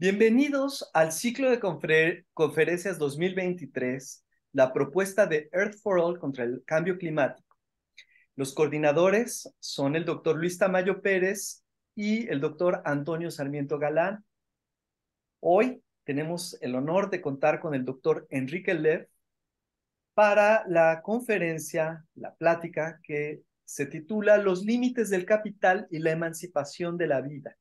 Bienvenidos al ciclo de conferencias 2023, la propuesta de Earth for All contra el cambio climático. Los coordinadores son el doctor Luis Tamayo Pérez y el doctor Antonio Sarmiento Galán. Hoy tenemos el honor de contar con el doctor Enrique Lev para la conferencia, la plática que se titula Los límites del capital y la emancipación de la vida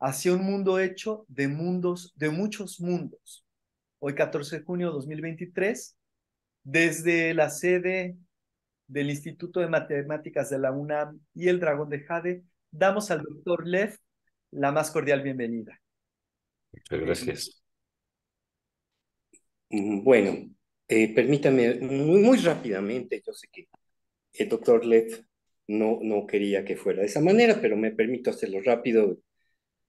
hacia un mundo hecho de mundos, de muchos mundos. Hoy 14 de junio de 2023, desde la sede del Instituto de Matemáticas de la UNAM y el Dragón de Jade, damos al doctor Lev la más cordial bienvenida. Muchas gracias. Mm, bueno, eh, permítame muy, rápidamente, yo sé que el doctor Lev no, no quería que fuera de esa manera, pero me permito hacerlo rápido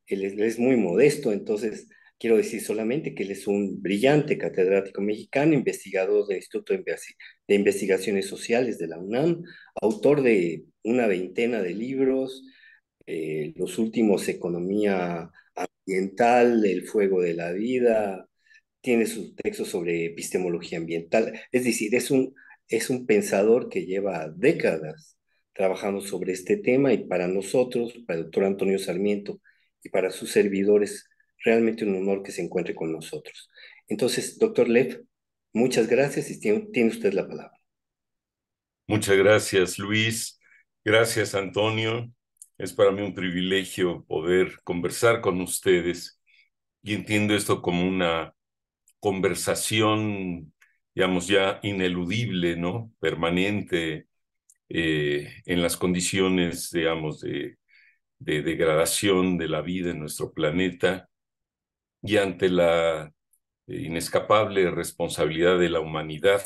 él es, muy modesto, entonces quiero decir solamente que él es un brillante catedrático mexicano, investigador del Instituto de Investigaciones Sociales de la UNAM, autor de una veintena de libros, eh, los últimos Economía Ambiental, El Fuego de la Vida, tiene sus textos sobre epistemología ambiental, es decir, es un, es un pensador que lleva décadas trabajando sobre este tema y para nosotros, para el doctor Antonio Sarmiento, y para sus servidores realmente un honor que se encuentre con nosotros. Entonces, doctor Lev, muchas gracias y tiene, usted la palabra. Muchas gracias, Luis. Gracias, Antonio. Es para mí un privilegio poder conversar con ustedes y entiendo esto como una conversación, digamos, ya ineludible, ¿no? Permanente eh, en las condiciones, digamos, de, de degradación de la vida en nuestro planeta y ante la eh, inescapable responsabilidad de la humanidad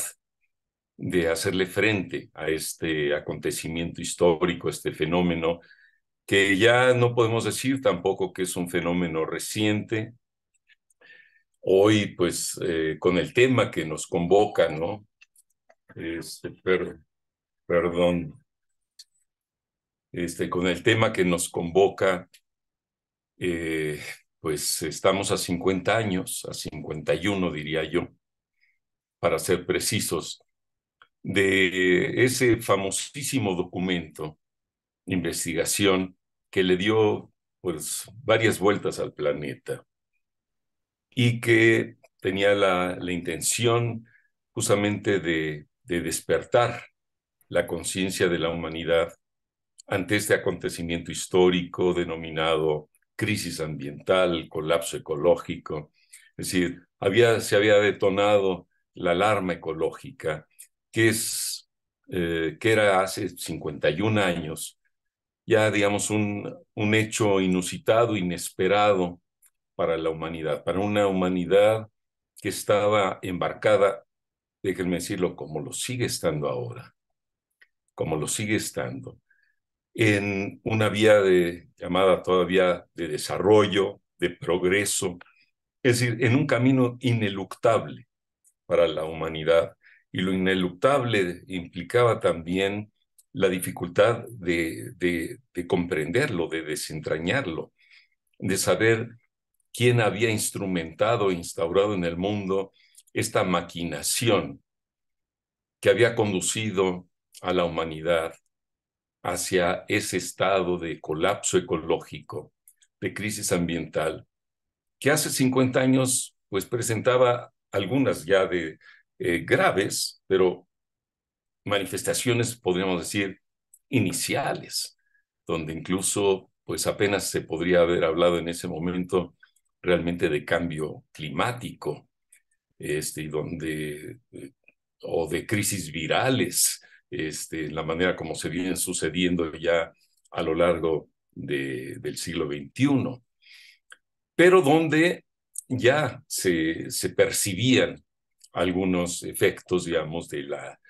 de hacerle frente a este acontecimiento histórico, este fenómeno, que ya no podemos decir tampoco que es un fenómeno reciente. Hoy, pues, eh, con el tema que nos convoca, ¿no? Este, perdón, este, con el tema que nos convoca, eh, pues estamos a 50 años, a 51 diría yo, para ser precisos, de ese famosísimo documento, investigación, que le dio pues varias vueltas al planeta y que tenía la, intención justamente de despertar la conciencia de la humanidad ante este acontecimiento histórico denominado crisis ambiental, colapso ecológico. Es decir, había, se había detonado la alarma ecológica, que, es, eh, que era hace 51 años, ya digamos un, un hecho inusitado, inesperado para la humanidad, para una humanidad que estaba embarcada, déjenme decirlo, como lo sigue estando ahora, como lo sigue estando, en una vía de, llamada todavía de desarrollo, de progreso, es decir, en un camino ineluctable para la humanidad. Y lo ineluctable implicaba también la dificultad de, comprenderlo, de desentrañarlo, de saber quién había instrumentado, e instaurado en el mundo esta maquinación que había conducido a la humanidad hacia ese estado de colapso ecológico, de crisis ambiental, que hace 50 años pues presentaba algunas ya de eh, graves, pero manifestaciones, podríamos decir, iniciales, donde incluso pues apenas se podría haber hablado en ese momento realmente de cambio climático, este, donde, eh, o de crisis virales, este, la manera como se vienen sucediendo ya a lo largo del siglo XXI, pero donde ya se, se percibían algunos efectos, digamos, de la,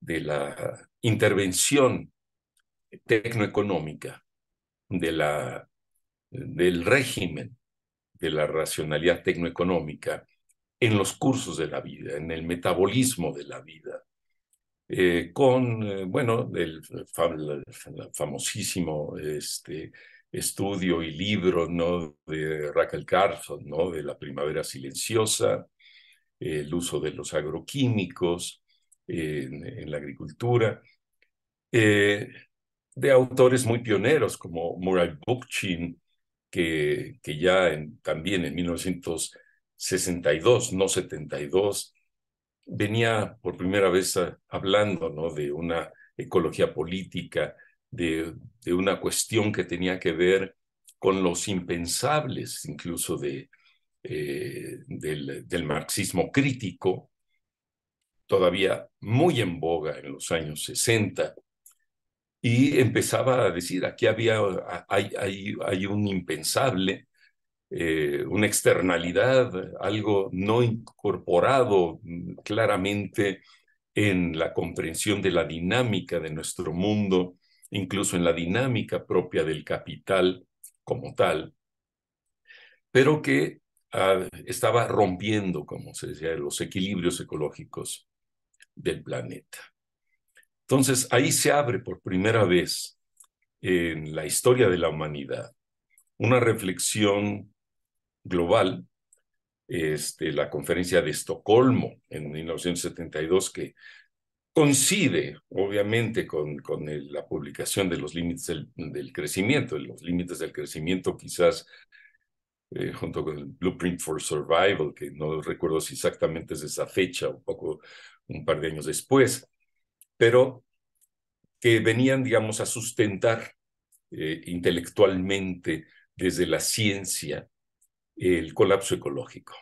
de la intervención tecnoeconómica, de la, del régimen de la racionalidad tecnoeconómica en los cursos de la vida, en el metabolismo de la vida, eh, con, eh, bueno, el, famosísimo este, estudio y libro ¿no? de Raquel Carson, ¿no? de la primavera silenciosa, el uso de los agroquímicos en, la agricultura, eh, de autores muy pioneros como Murray Bookchin, que, que ya en, también en 1962, no 72, venía por primera vez hablando ¿no? de una ecología política, de, una cuestión que tenía que ver con los impensables incluso de, eh, del, marxismo crítico, todavía muy en boga en los años 60, y empezaba a decir, aquí había, hay, hay un impensable eh, una externalidad, algo no incorporado mm, claramente en la comprensión de la dinámica de nuestro mundo, incluso en la dinámica propia del capital como tal, pero que ah, estaba rompiendo, como se decía, los equilibrios ecológicos del planeta. Entonces, ahí se abre por primera vez en la historia de la humanidad una reflexión global, este, la conferencia de Estocolmo en 1972, que coincide, obviamente, con, con la publicación de los límites del, crecimiento. Los límites del crecimiento quizás eh, junto con el Blueprint for Survival, que no recuerdo si exactamente es esa fecha, un poco, un par de años después, pero que venían, digamos, a sustentar eh, intelectualmente desde la ciencia el colapso ecológico.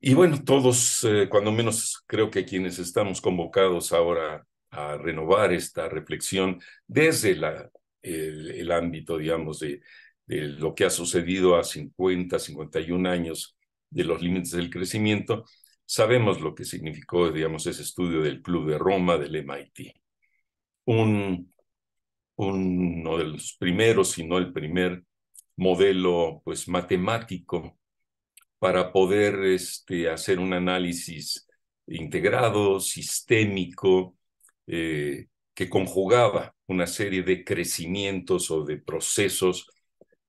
Y bueno, todos, eh, cuando menos creo que quienes estamos convocados ahora a renovar esta reflexión desde el, ámbito, digamos, de, lo que ha sucedido a 50, 51 años de los límites del crecimiento, sabemos lo que significó, digamos, ese estudio del Club de Roma, del MIT. Un, uno de los primeros, si no el primer modelo pues matemático para poder este, hacer un análisis integrado, sistémico, eh, que conjugaba una serie de crecimientos o de procesos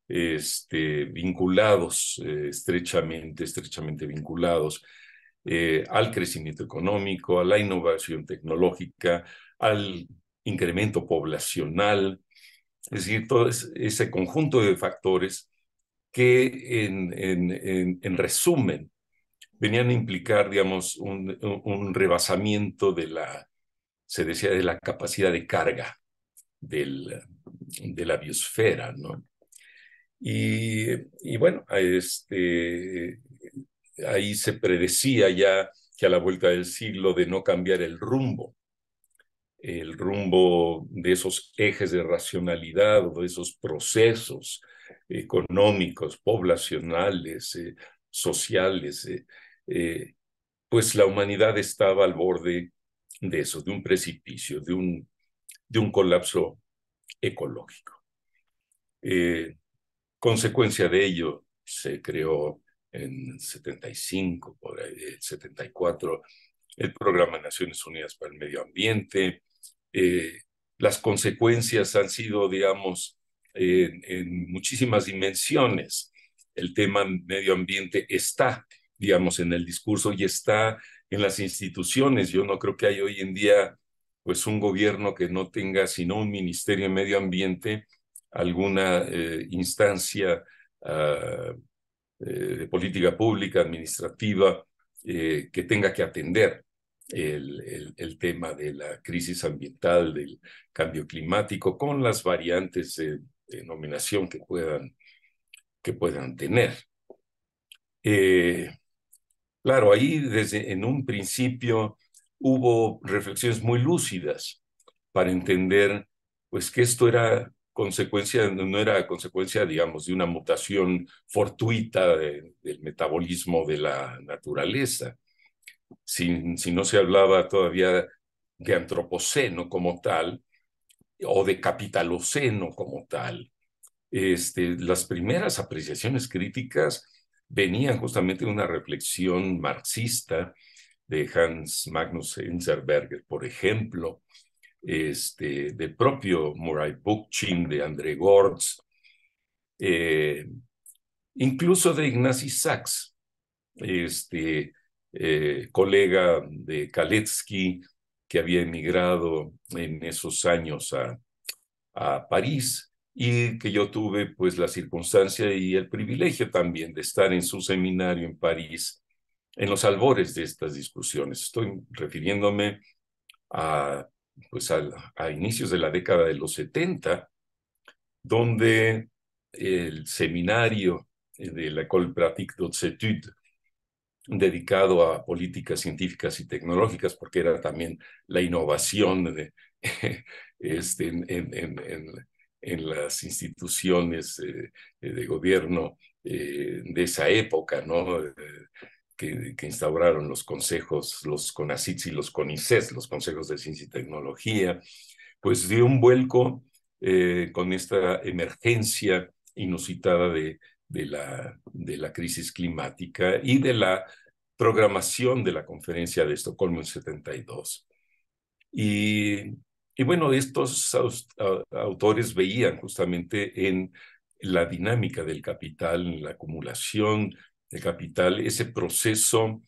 este, vinculados eh, estrechamente, estrechamente vinculados eh, al crecimiento económico, a la innovación tecnológica, al incremento poblacional, es decir, todo ese conjunto de factores que en, resumen venían a implicar, digamos, un, rebasamiento de la, se decía, de la capacidad de carga de la biosfera, ¿no? Y, bueno, este, ahí se predecía ya que a la vuelta del siglo de no cambiar el rumbo el rumbo de esos ejes de racionalidad o de esos procesos económicos, poblacionales, eh, sociales, eh, eh, pues la humanidad estaba al borde de eso, de un precipicio, de un, de un colapso ecológico. consecuencia de ello, se creó en 75, por ahí, 74, el Programa de Naciones Unidas para el Medio Ambiente. Eh, las consecuencias han sido, digamos, en, muchísimas dimensiones. El tema medio ambiente está, digamos, en el discurso y está en las instituciones. Yo no creo que hay hoy en día pues un gobierno que no tenga sino un ministerio de medio ambiente, alguna eh, instancia ah, eh, de política pública, administrativa, que tenga que atender el, tema de la crisis ambiental, del cambio climático, con las variantes de denominación que puedan, que puedan tener. Eh, claro, ahí desde en un principio hubo reflexiones muy lúcidas para entender pues que esto era consecuencia, no era consecuencia, digamos, de una mutación fortuita del metabolismo de la naturaleza, si, no se hablaba todavía de antropoceno como tal, o de capitaloceno como tal. Este, las primeras apreciaciones críticas venían justamente de una reflexión marxista de Hans Magnus Enzerberger, por ejemplo, este, de propio Murray Bookchin, de André Gortz, eh, incluso de Ignacy Sachs, este, eh, colega de Kaletsky que había emigrado en esos años a, París y que yo tuve pues la circunstancia y el privilegio también de estar en su seminario en París en los albores de estas discusiones. Estoy refiriéndome a, pues a, inicios de la década de los 70, donde el seminario de la École Pratique d'Hautes dedicado a políticas científicas y tecnológicas, porque era también la innovación este, en, las instituciones eh, eh, de gobierno eh, de esa época, ¿no? Que, instauraron los consejos, los CONACITS y los CONICES, los consejos de ciencia y tecnología, pues dio un vuelco con esta emergencia inusitada de de la, de la crisis climática y de la programación de la conferencia de Estocolmo en 72. Y, y bueno, estos autores veían justamente en la dinámica del capital, en la acumulación de capital, ese proceso,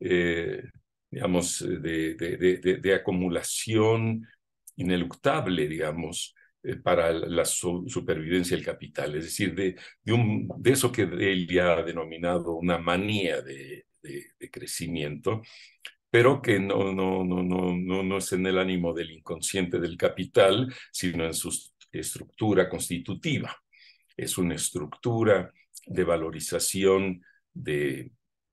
eh, digamos, de, de, de acumulación ineluctable, digamos, eh, para la supervivencia del capital, es decir, de, de, un, de eso que él ya ha denominado una manía de, de, crecimiento, pero que no, no, no, no, no, no es en el ánimo del inconsciente del capital, sino en su estructura constitutiva. Es una estructura de valorización de,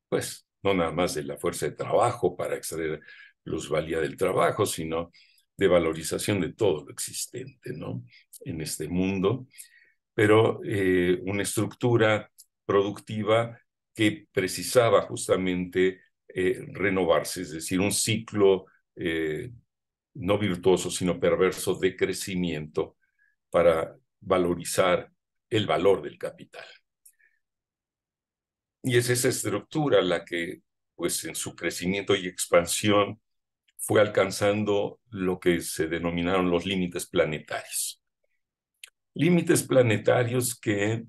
pues, no nada más de la fuerza de trabajo para extraer plusvalía del trabajo, sino de valorización de todo lo existente ¿no? en este mundo, pero eh, una estructura productiva que precisaba justamente eh, renovarse, es decir, un ciclo eh, no virtuoso, sino perverso de crecimiento para valorizar el valor del capital. Y es esa estructura la que, pues en su crecimiento y expansión, fue alcanzando lo que se denominaron los límites planetarios. Límites planetarios que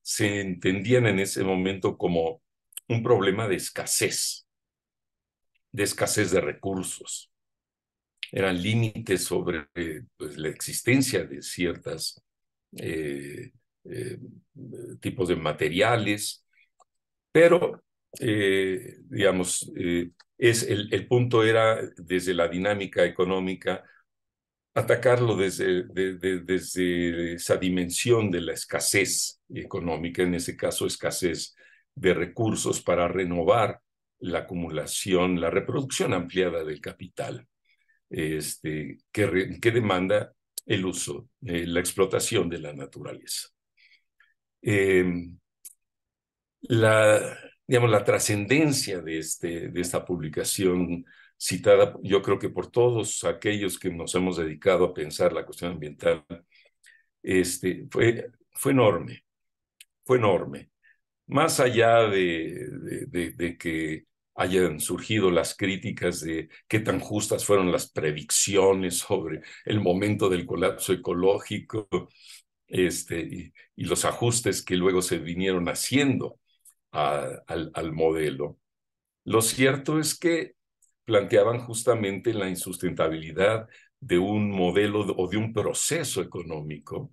se entendían en ese momento como un problema de escasez, de escasez de recursos. Eran límites sobre eh, pues, la existencia de ciertos eh, eh, tipos de materiales, pero, digamos, el, punto era desde la dinámica económica, atacarlo desde, desde esa dimensión de la escasez económica, en ese caso escasez de recursos para renovar la acumulación, la reproducción ampliada del capital, este, que, demanda el uso, eh, la explotación de la naturaleza. Em, la, digamos, la trascendencia de, este, de esta publicación citada, yo creo que por todos aquellos que nos hemos dedicado a pensar la cuestión ambiental, este, fue, fue enorme, fue enorme. Más allá de, que hayan surgido las críticas de qué tan justas fueron las predicciones sobre el momento del colapso ecológico este, y los ajustes que luego se vinieron haciendo al, al modelo. Lo cierto es que planteaban justamente la insustentabilidad de un modelo o de un proceso económico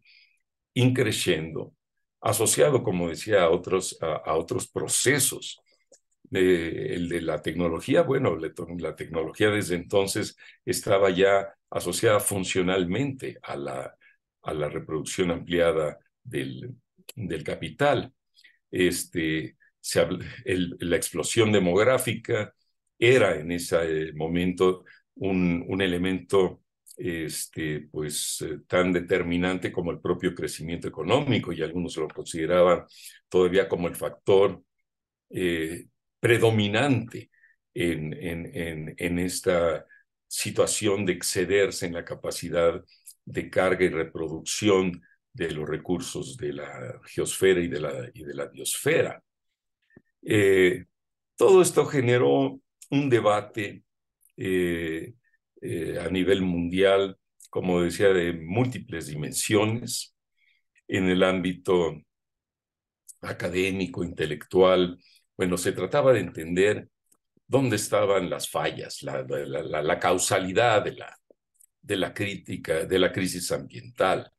increciendo, asociado, como decía, a otros, a, otros procesos. Eh, el de la tecnología, bueno, la tecnología desde entonces estaba ya asociada funcionalmente a la, a la reproducción ampliada del, del capital. Este, la explosión demográfica era en ese eh, momento un, elemento este, pues, eh, tan determinante como el propio crecimiento económico y algunos lo consideraban todavía como el factor eh, predominante en, esta situación de excederse en la capacidad de carga y reproducción de los recursos de la geosfera y de la, y de la biosfera. Eh, todo esto generó un debate eh, eh, a nivel mundial, como decía, de múltiples dimensiones en el ámbito académico, intelectual. Bueno, se trataba de entender dónde estaban las fallas, la, causalidad de la, de la crítica, de la crisis ambiental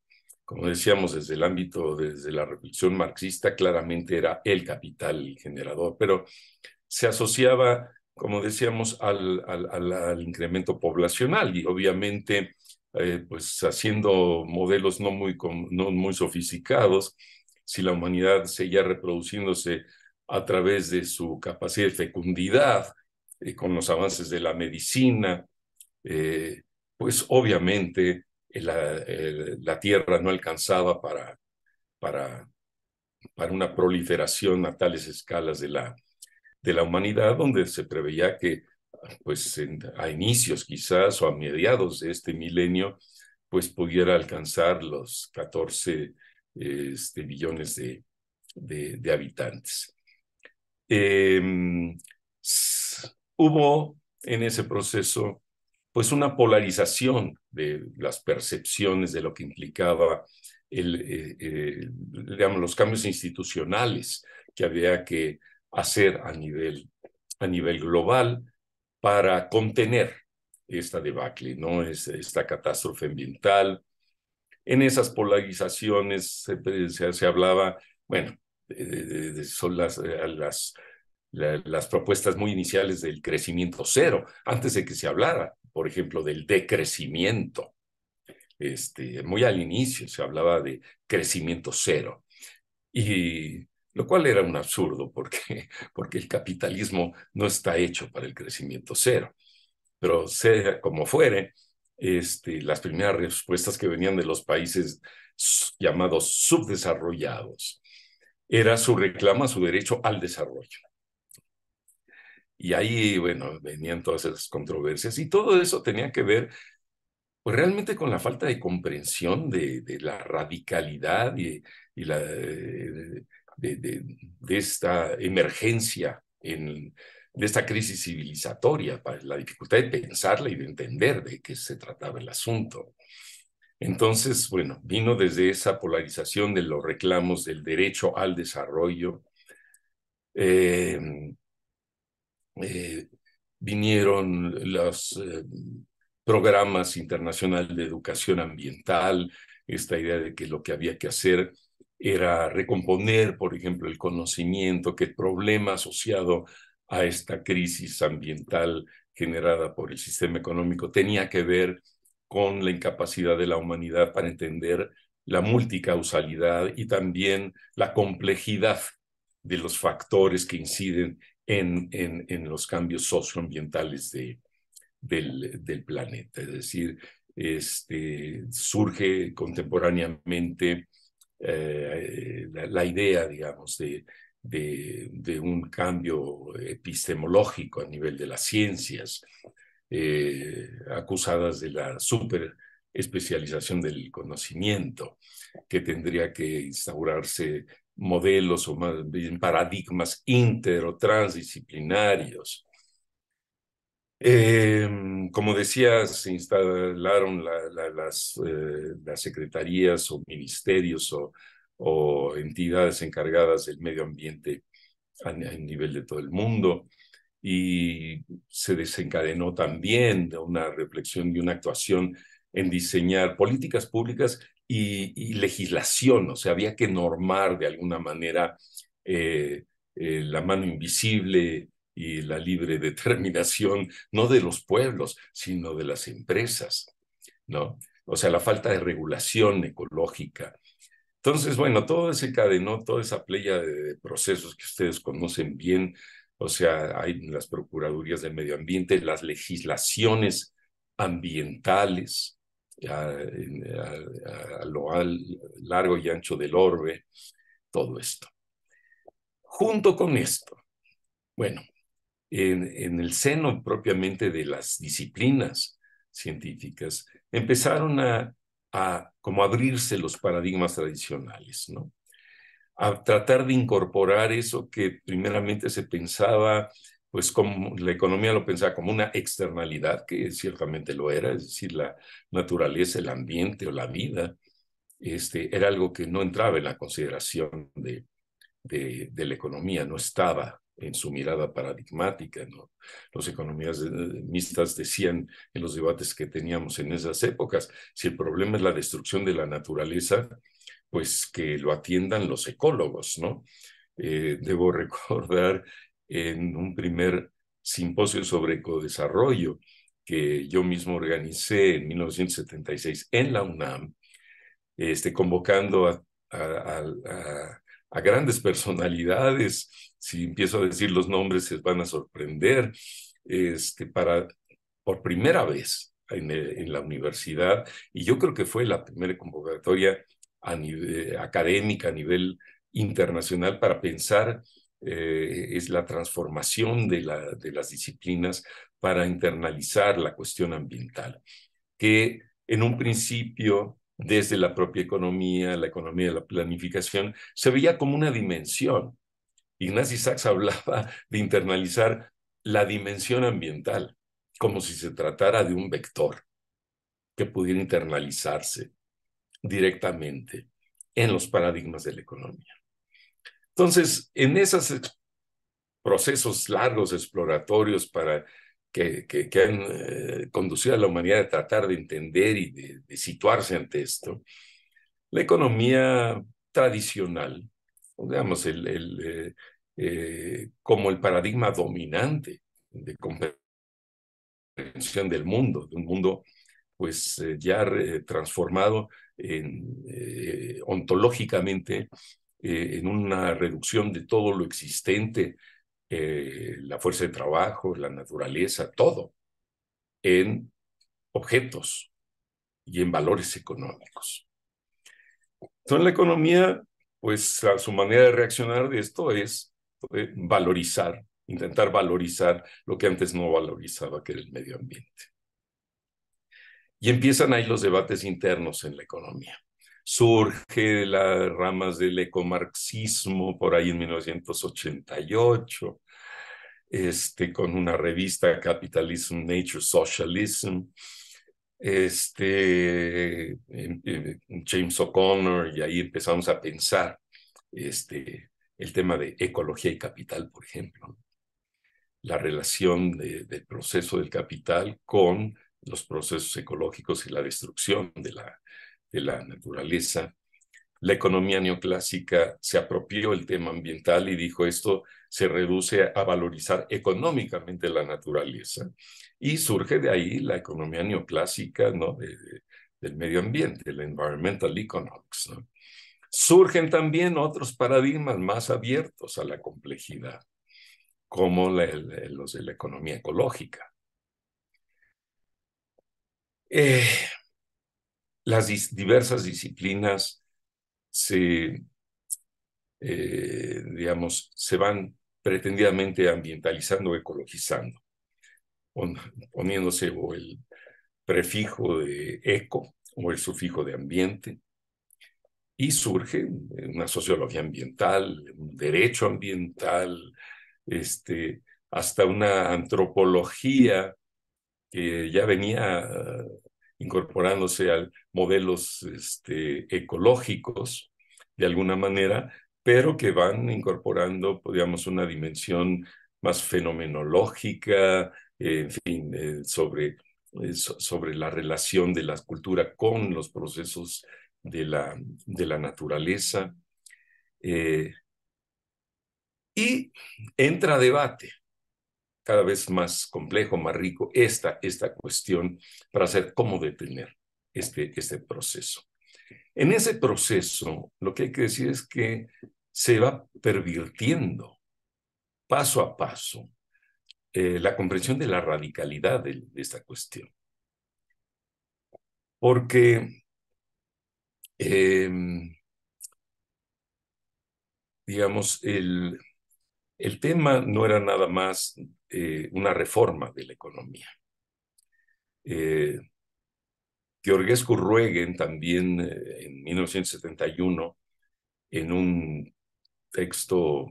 como decíamos, desde el ámbito, desde la Revolución marxista, claramente era el capital generador, pero se asociaba, como decíamos, al, al, incremento poblacional y obviamente, eh, pues haciendo modelos no muy, muy sofisticados, si la humanidad seguía reproduciéndose a través de su capacidad de fecundidad, eh, con los avances de la medicina, eh, pues obviamente eh, eh, la, tierra no alcanzaba para, para, para una proliferación a tales escalas de la, de la humanidad, donde se preveía que pues a inicios quizás o a mediados de este milenio, pues pudiera alcanzar los 14 este, de, de, habitantes. Em, hubo en ese proceso pues una polarización de las percepciones de lo que implicaba eh, eh, los cambios institucionales que había que hacer a nivel, a nivel global para contener esta debacle, ¿no? Es, esta catástrofe ambiental. En esas polarizaciones se, eh, hablaba, bueno, son las, las, las propuestas muy iniciales del crecimiento cero, antes de que se hablara por ejemplo, del decrecimiento. Este, muy al inicio se hablaba de crecimiento cero, y lo cual era un absurdo porque, porque el capitalismo no está hecho para el crecimiento cero. Pero sea como fuere, este, las primeras respuestas que venían de los países llamados subdesarrollados era su reclama, su derecho al desarrollo. Y ahí, bueno, venían todas esas controversias y todo eso tenía que ver pues realmente con la falta de comprensión de, la radicalidad y, la, eh, de, esta emergencia, en, de esta crisis civilizatoria, la dificultad de pensarla y de entender de qué se trataba el asunto. Entonces, bueno, vino desde esa polarización de los reclamos del derecho al desarrollo, eh, eh, vinieron los eh, programas internacionales de educación ambiental, esta idea de que lo que había que hacer era recomponer, por ejemplo, el conocimiento, que el problema asociado a esta crisis ambiental generada por el sistema económico tenía que ver con la incapacidad de la humanidad para entender la multicausalidad y también la complejidad de los factores que inciden en, los cambios socioambientales de, del, planeta. Es decir, este, surge contemporáneamente eh, la, idea, digamos, de, de, un cambio epistemológico a nivel de las ciencias, eh, acusadas de la super especialización del conocimiento que tendría que instaurarse modelos o más paradigmas inter o transdisciplinarios. Em, como decía, se instalaron las, eh, las, secretarías o ministerios o, entidades encargadas del medio ambiente a, nivel de todo el mundo y se desencadenó también una reflexión y una actuación en diseñar políticas públicas y, legislación, o sea, había que normar de alguna manera eh, eh, la mano invisible y la libre determinación, no de los pueblos, sino de las empresas, ¿no? O sea, la falta de regulación ecológica. Entonces, bueno, todo ese cadenó, toda esa playa de, de procesos que ustedes conocen bien, o sea, hay las procuradurías de medio ambiente, las legislaciones ambientales, a, lo largo y ancho del orbe, todo esto. Junto con esto, bueno, en, el seno propiamente de las disciplinas científicas, empezaron a, como abrirse los paradigmas tradicionales, ¿no? a tratar de incorporar eso que primeramente se pensaba pues como la economía lo pensaba como una externalidad, que ciertamente lo era, es decir, la naturaleza, el ambiente o la vida, este, era algo que no entraba en la consideración de, de, la economía, no estaba en su mirada paradigmática. Los economistas mixtas decían en los debates que teníamos en esas épocas, si el problema es la destrucción de la naturaleza, pues que lo atiendan los ecólogos, ¿no? Eh, debo recordar en un primer simposio sobre ecodesarrollo que yo mismo organicé en 1976 en la UNAM, este, convocando a, a, grandes personalidades. Si empiezo a decir los nombres, se van a sorprender. Este, para, por primera vez en, la universidad, y yo creo que fue la primera convocatoria académica a nivel internacional para pensar eh, es la transformación de, las disciplinas para internalizar la cuestión ambiental, que en un principio desde la propia economía, la economía de la planificación, se veía como una dimensión. Ignacio Sachs hablaba de internalizar la dimensión ambiental, como si se tratara de un vector que pudiera internalizarse directamente en los paradigmas de la economía. Entonces, en esos procesos largos exploratorios para que, que, han eh, conducido a la humanidad a tratar de entender y de, situarse ante esto, la economía tradicional, digamos, el, eh, eh, como el paradigma dominante de comprensión del mundo, de un mundo pues ya transformado en, ontológicamente eh, en una reducción de todo lo existente, eh, la fuerza de trabajo, la naturaleza, todo, en objetos y en valores económicos. Entonces la economía, pues su manera de reaccionar de esto es eh, valorizar, intentar valorizar lo que antes no valorizaba, que era el medio ambiente. Y empiezan ahí los debates internos en la economía surge de las ramas del ecomarxismo por ahí en 1988, este, con una revista Capitalism, Nature, Socialism. Este, em, em, James O'Connor, y ahí empezamos a pensar este, el tema de ecología y capital, por ejemplo. La relación del proceso del capital con los procesos ecológicos y la destrucción de la, de la naturaleza. La economía neoclásica se apropió el tema ambiental y dijo esto se reduce a valorizar económicamente la naturaleza. Y surge de ahí la economía neoclásica ¿no? del medio ambiente, el environmental economics. Surgen también otros paradigmas más abiertos a la complejidad, como los de la economía ecológica. Eh, las diversas disciplinas se, eh, digamos, se van pretendidamente ambientalizando, ecologizando, poniéndose el prefijo de eco o el sufijo de ambiente, y surge una sociología ambiental, un derecho ambiental, este, hasta una antropología que ya venía eh, incorporándose al modelos este, ecológicos, de alguna manera, pero que van incorporando, pues, digamos, una dimensión más fenomenológica, en fin, eh, sobre, eh, sobre la relación de la cultura con los procesos de la, de la naturaleza. Eh, y entra debate cada vez más complejo, más rico, esta, esta cuestión para saber cómo detener este, este proceso. En ese proceso, lo que hay que decir es que se va pervirtiendo paso a paso eh, la comprensión de la radicalidad de, esta cuestión. Porque em, digamos, el, tema no era nada más eh, una reforma de la economía. Eh, eh, y Orgescu también en 1971, en un texto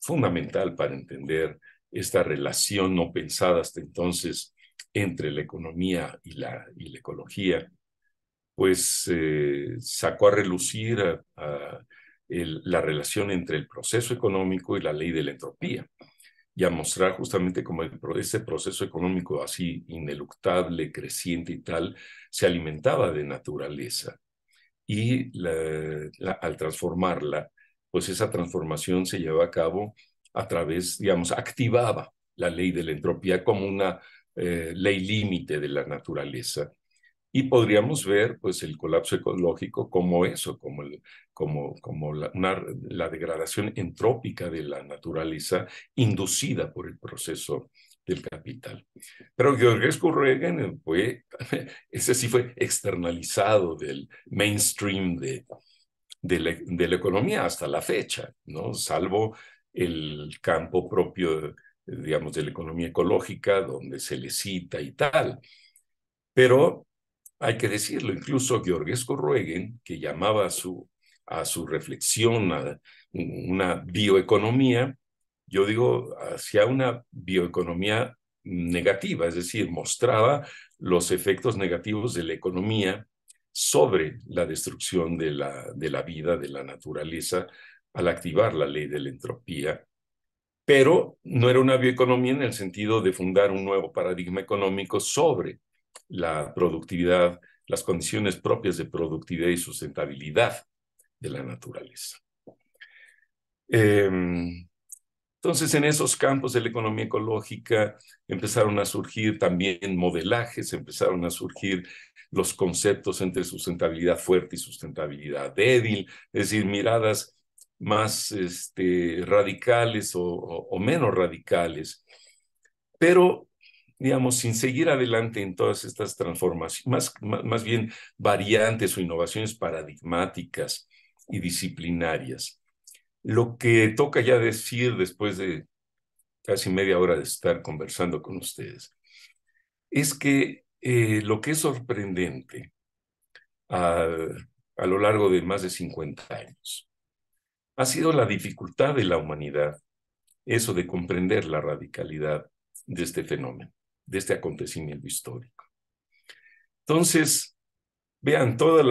fundamental para entender esta relación no pensada hasta entonces entre la economía y la, ecología, pues eh, sacó a relucir la relación entre el proceso económico y la ley de la entropía y a mostrar justamente cómo ese proceso económico así ineluctable, creciente y tal, se alimentaba de naturaleza. Y al transformarla, pues esa transformación se llevaba a cabo a través, digamos, activaba la ley de la entropía como una eh, ley límite de la naturaleza y podríamos ver pues, el colapso ecológico como eso, como, el, como, como la, degradación entrópica de la naturaleza inducida por el proceso del capital. Pero Georgescu Reagan fue, ese sí fue externalizado del mainstream de, de, la, economía hasta la fecha, ¿no? Salvo el campo propio, digamos, de la economía ecológica, donde se le cita y tal. Pero hay que decirlo, incluso Georges Rueguen, que llamaba a su, a su reflexión a una bioeconomía, yo digo, hacia una bioeconomía negativa, es decir, mostraba los efectos negativos de la economía sobre la destrucción de la, de la vida, de la naturaleza, al activar la ley de la entropía. Pero no era una bioeconomía en el sentido de fundar un nuevo paradigma económico sobre la productividad, las condiciones propias de productividad y sustentabilidad de la naturaleza. Em, entonces, en esos campos de la economía ecológica empezaron a surgir también modelajes, empezaron a surgir los conceptos entre sustentabilidad fuerte y sustentabilidad débil, es decir, miradas más este, radicales o, o menos radicales. Pero digamos, sin seguir adelante en todas estas transformaciones, más, bien variantes o innovaciones paradigmáticas y disciplinarias. Lo que toca ya decir después de casi media hora de estar conversando con ustedes es que eh, lo que es sorprendente a lo largo de más de 50 años ha sido la dificultad de la humanidad, eso de comprender la radicalidad de este fenómeno de este acontecimiento histórico. Entonces, vean todas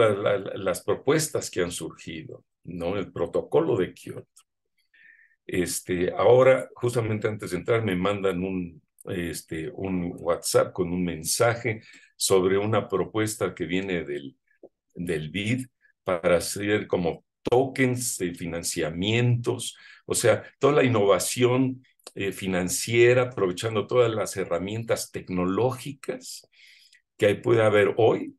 las propuestas que han surgido, ¿no? El protocolo de Kioto. Este, ahora, justamente antes de entrar, me mandan un, este, un WhatsApp con un mensaje sobre una propuesta que viene del, del BID para hacer como tokens de financiamientos, o sea, toda la innovación eh, financiera, aprovechando todas las herramientas tecnológicas que puede haber hoy,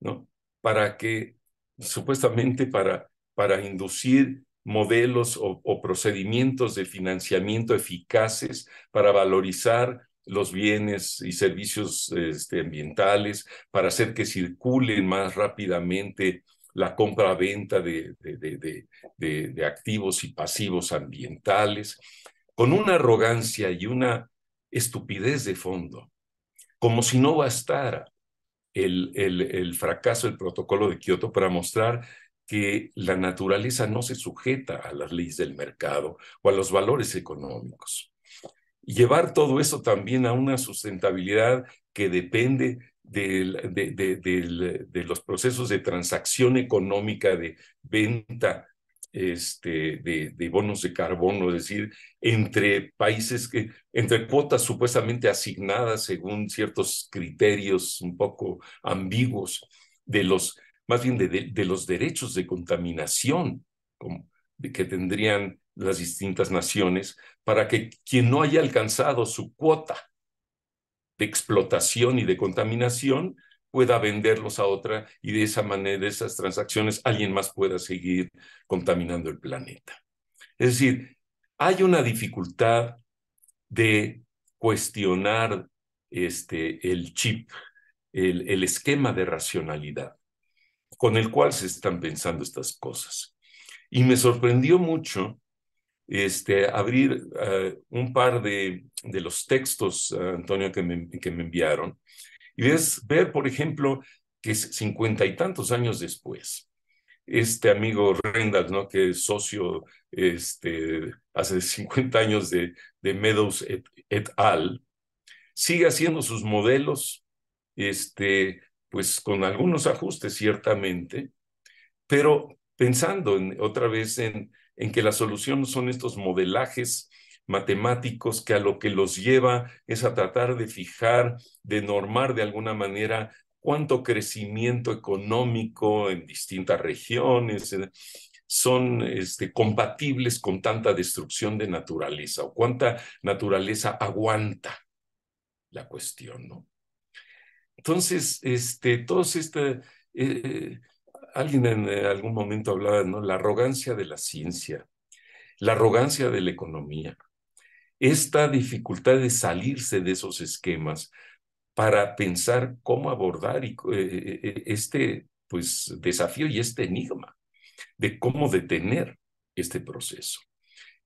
¿no? Para que, supuestamente, para, para inducir modelos o, procedimientos de financiamiento eficaces para valorizar los bienes y servicios este, ambientales, para hacer que circulen más rápidamente la compra-venta de de, de, de, de, activos y pasivos ambientales con una arrogancia y una estupidez de fondo, como si no bastara el, el, fracaso del protocolo de Kioto para mostrar que la naturaleza no se sujeta a las leyes del mercado o a los valores económicos. llevar todo eso también a una sustentabilidad que depende de, de, de, los procesos de transacción económica, de venta este, de, bonos de carbono, es decir, entre países que, entre cuotas supuestamente asignadas según ciertos criterios un poco ambiguos de los, más bien de, los derechos de contaminación que tendrían las distintas naciones para que quien no haya alcanzado su cuota de explotación y de contaminación pueda venderlos a otra y de esa manera, de esas transacciones, alguien más pueda seguir contaminando el planeta. Es decir, hay una dificultad de cuestionar este, el chip, el, esquema de racionalidad con el cual se están pensando estas cosas. Y me sorprendió mucho este, abrir eh, un par de, los textos, eh, Antonio, que me enviaron, y es ver, por ejemplo, que cincuenta y tantos años después, este amigo Rendas, ¿no? que es socio este, hace 50 años de, Meadows et, al, sigue haciendo sus modelos, este, pues con algunos ajustes ciertamente, pero pensando en, otra vez en, en que la solución son estos modelajes matemáticos que a lo que los lleva es a tratar de fijar, de normar de alguna manera cuánto crecimiento económico en distintas regiones eh, son este, compatibles con tanta destrucción de naturaleza o cuánta naturaleza aguanta la cuestión, ¿no? Entonces, este, todos este, eh, eh, alguien en algún momento hablaba, ¿no? La arrogancia de la ciencia, la arrogancia de la economía, esta dificultad de salirse de esos esquemas para pensar cómo abordar eh, eh, eh, este pues, desafío y este enigma de cómo detener este proceso.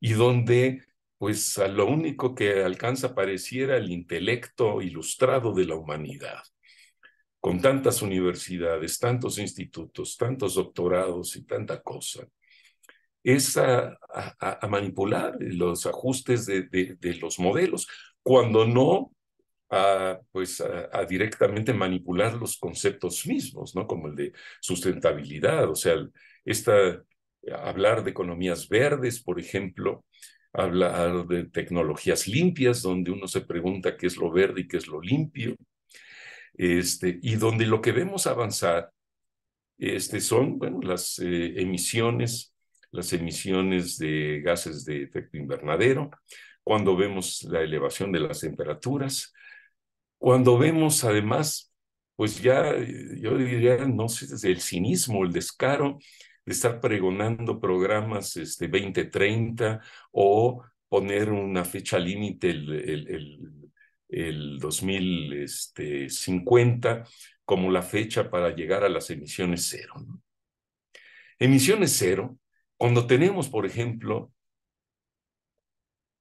Y donde pues lo único que alcanza pareciera el intelecto ilustrado de la humanidad, con tantas universidades, tantos institutos, tantos doctorados y tanta cosa es a, manipular los ajustes de, los modelos, cuando no a, pues a, directamente manipular los conceptos mismos, ¿no? Como el de sustentabilidad, o sea, esta, hablar de economías verdes, por ejemplo, hablar de tecnologías limpias, donde uno se pregunta qué es lo verde y qué es lo limpio, este, y donde lo que vemos avanzar este, son bueno, las eh, emisiones las emisiones de gases de efecto invernadero, cuando vemos la elevación de las temperaturas, cuando vemos además, pues ya yo diría, no sé, el cinismo, el descaro de estar pregonando programas este, 2030 o poner una fecha límite el, el, 2050 este, como la fecha para llegar a las emisiones cero. Emisiones cero cuando tenemos, por ejemplo,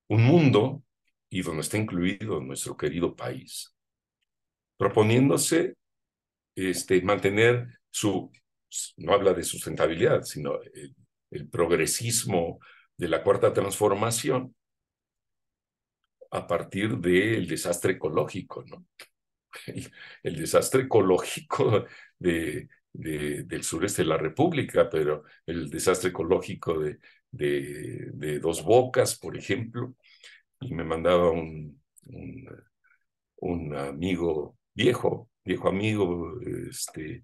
un mundo, y donde está incluido nuestro querido país, proponiéndose este, mantener su, no habla de sustentabilidad, sino eh, el progresismo de la cuarta transformación a partir del desastre ecológico, ¿no? El desastre ecológico de del sureste de la República, pero el desastre ecológico de, de, Dos Bocas, por ejemplo, y me mandaba un, un, amigo viejo, viejo amigo, este,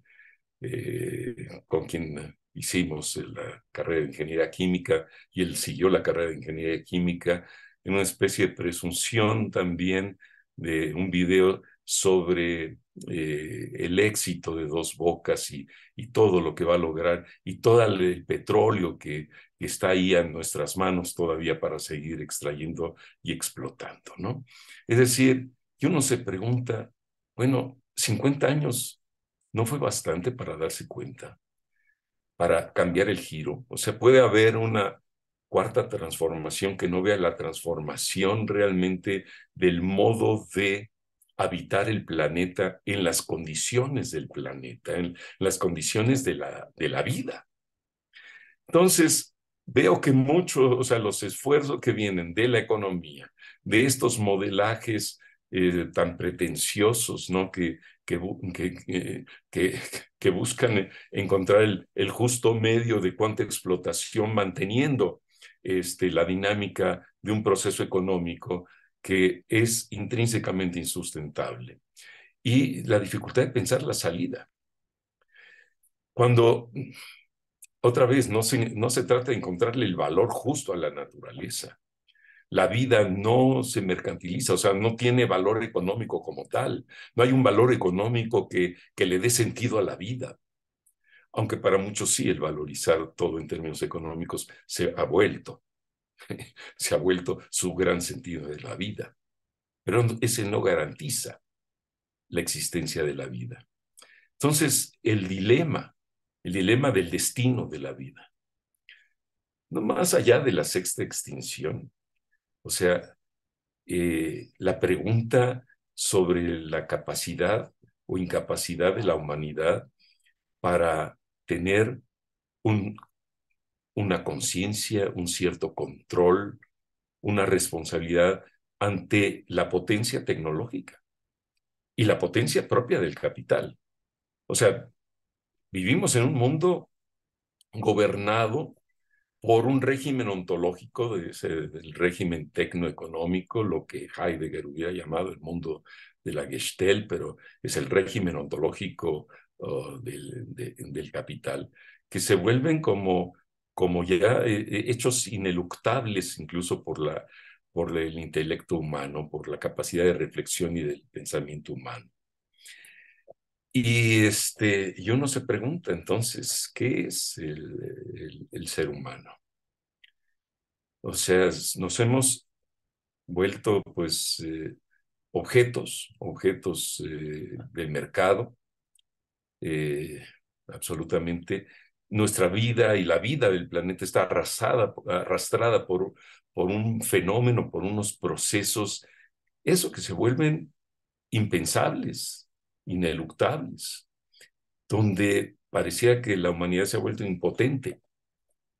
eh, con quien hicimos la carrera de ingeniería química y él siguió la carrera de ingeniería química en una especie de presunción también de un video sobre eh, el éxito de Dos Bocas y, todo lo que va a lograr y todo el petróleo que, está ahí en nuestras manos todavía para seguir extrayendo y explotando, ¿no? Es decir, que uno se pregunta, bueno, 50 años no fue bastante para darse cuenta, para cambiar el giro. O sea, puede haber una cuarta transformación que no vea la transformación realmente del modo de habitar el planeta en las condiciones del planeta, en las condiciones de la, de la vida. Entonces, veo que muchos, o sea, los esfuerzos que vienen de la economía, de estos modelajes eh, tan pretenciosos, ¿no? Eh, que, buscan encontrar el, el, justo medio de cuánta explotación manteniendo este, la dinámica de un proceso económico que es intrínsecamente insustentable y la dificultad de pensar la salida. Cuando, otra vez, no se, no se trata de encontrarle el valor justo a la naturaleza. La vida no se mercantiliza, o sea, no tiene valor económico como tal. No hay un valor económico que, que le dé sentido a la vida. Aunque para muchos sí, el valorizar todo en términos económicos se ha vuelto. se ha vuelto su gran sentido de la vida. Pero ese no garantiza la existencia de la vida. Entonces, el dilema, el dilema del destino de la vida, no más allá de la sexta extinción, o sea, eh, la pregunta sobre la capacidad o incapacidad de la humanidad para tener un una conciencia, un cierto control, una responsabilidad ante la potencia tecnológica y la potencia propia del capital. O sea, vivimos en un mundo gobernado por un régimen ontológico, el ese, régimen tecnoeconómico, lo que Heidegger hubiera llamado el mundo de la Gestell, pero es el régimen ontológico oh, del capital, que se vuelven como como ya eh, eh, hechos ineluctables incluso por, la, por el intelecto humano, por la capacidad de reflexión y del pensamiento humano. Y, este, uno se pregunta entonces, ¿qué es el, ser humano? O sea, nos hemos vuelto pues eh, objetos, objetos de del mercado, absolutamente nuestra vida y la vida del planeta está arrasada, arrastrada por, por un fenómeno, por unos procesos, eso que se vuelven impensables, ineluctables, donde parecía que la humanidad se ha vuelto impotente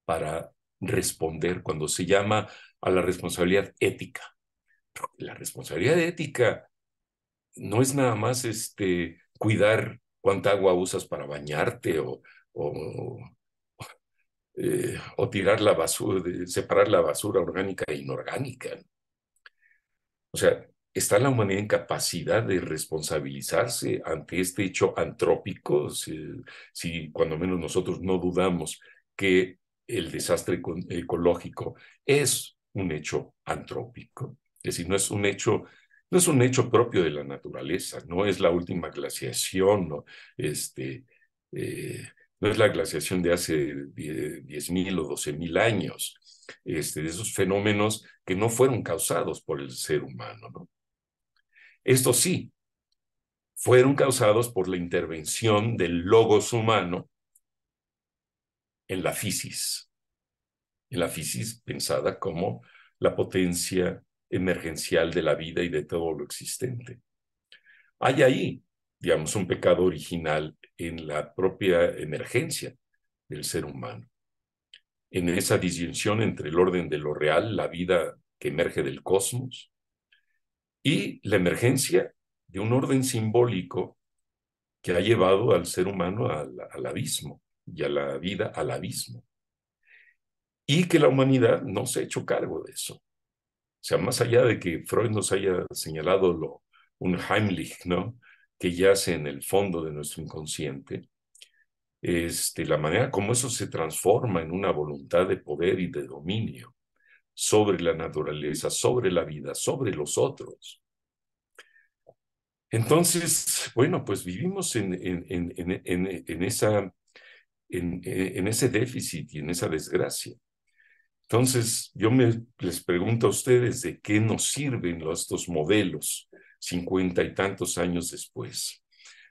para responder cuando se llama a la responsabilidad ética. la responsabilidad ética no es nada más este, cuidar cuánta agua usas para bañarte o eh, o, tirar la basura, separar la basura orgánica e inorgánica. O sea, ¿está la humanidad en capacidad de responsabilizarse ante este hecho antrópico? Si, cuando menos nosotros no dudamos que el desastre ecológico es un hecho antrópico, es decir, no es un hecho no es un hecho propio de la naturaleza, no es la última glaciación, no, este, eh, no es la glaciación de hace 10.000 o 12.000 años, este, de esos fenómenos que no fueron causados por el ser humano. Estos sí, fueron causados por la intervención del logos humano en la fisis, en la fisis pensada como la potencia emergencial de la vida y de todo lo existente. Hay ahí, digamos, un pecado original en la propia emergencia del ser humano, en esa disyunción entre el orden de lo real, la vida que emerge del cosmos, y la emergencia de un orden simbólico que ha llevado al ser humano al, abismo y a la vida al abismo. Y que la humanidad no se ha hecho cargo de eso. O sea, más allá de que Freud nos haya señalado lo, un Heimlich, ¿no? que yace en el fondo de nuestro inconsciente, este, la manera como eso se transforma en una voluntad de poder y de dominio sobre la naturaleza, sobre la vida, sobre los otros. Entonces, bueno, pues vivimos en, en, esa, en, ese déficit y en esa desgracia. Entonces, yo me, les pregunto a ustedes de qué nos sirven estos modelos cincuenta y tantos años después.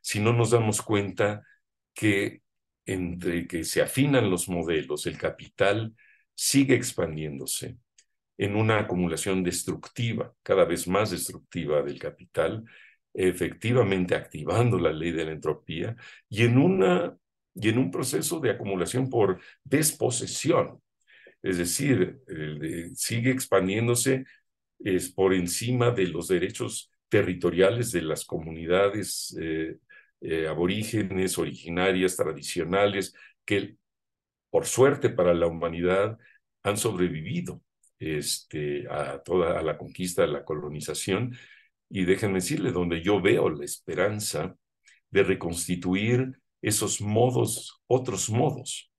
Si no nos damos cuenta que entre que se afinan los modelos, el capital sigue expandiéndose en una acumulación destructiva, cada vez más destructiva del capital, efectivamente activando la ley de la entropía y en, una, y en un proceso de acumulación por desposesión. Es decir, sigue expandiéndose por encima de los derechos territoriales de las comunidades eh, eh, aborígenes, originarias, tradicionales, que por suerte para la humanidad han sobrevivido este, a toda la conquista, a la colonización. Y déjenme decirle, donde yo veo la esperanza de reconstituir esos modos, otros modos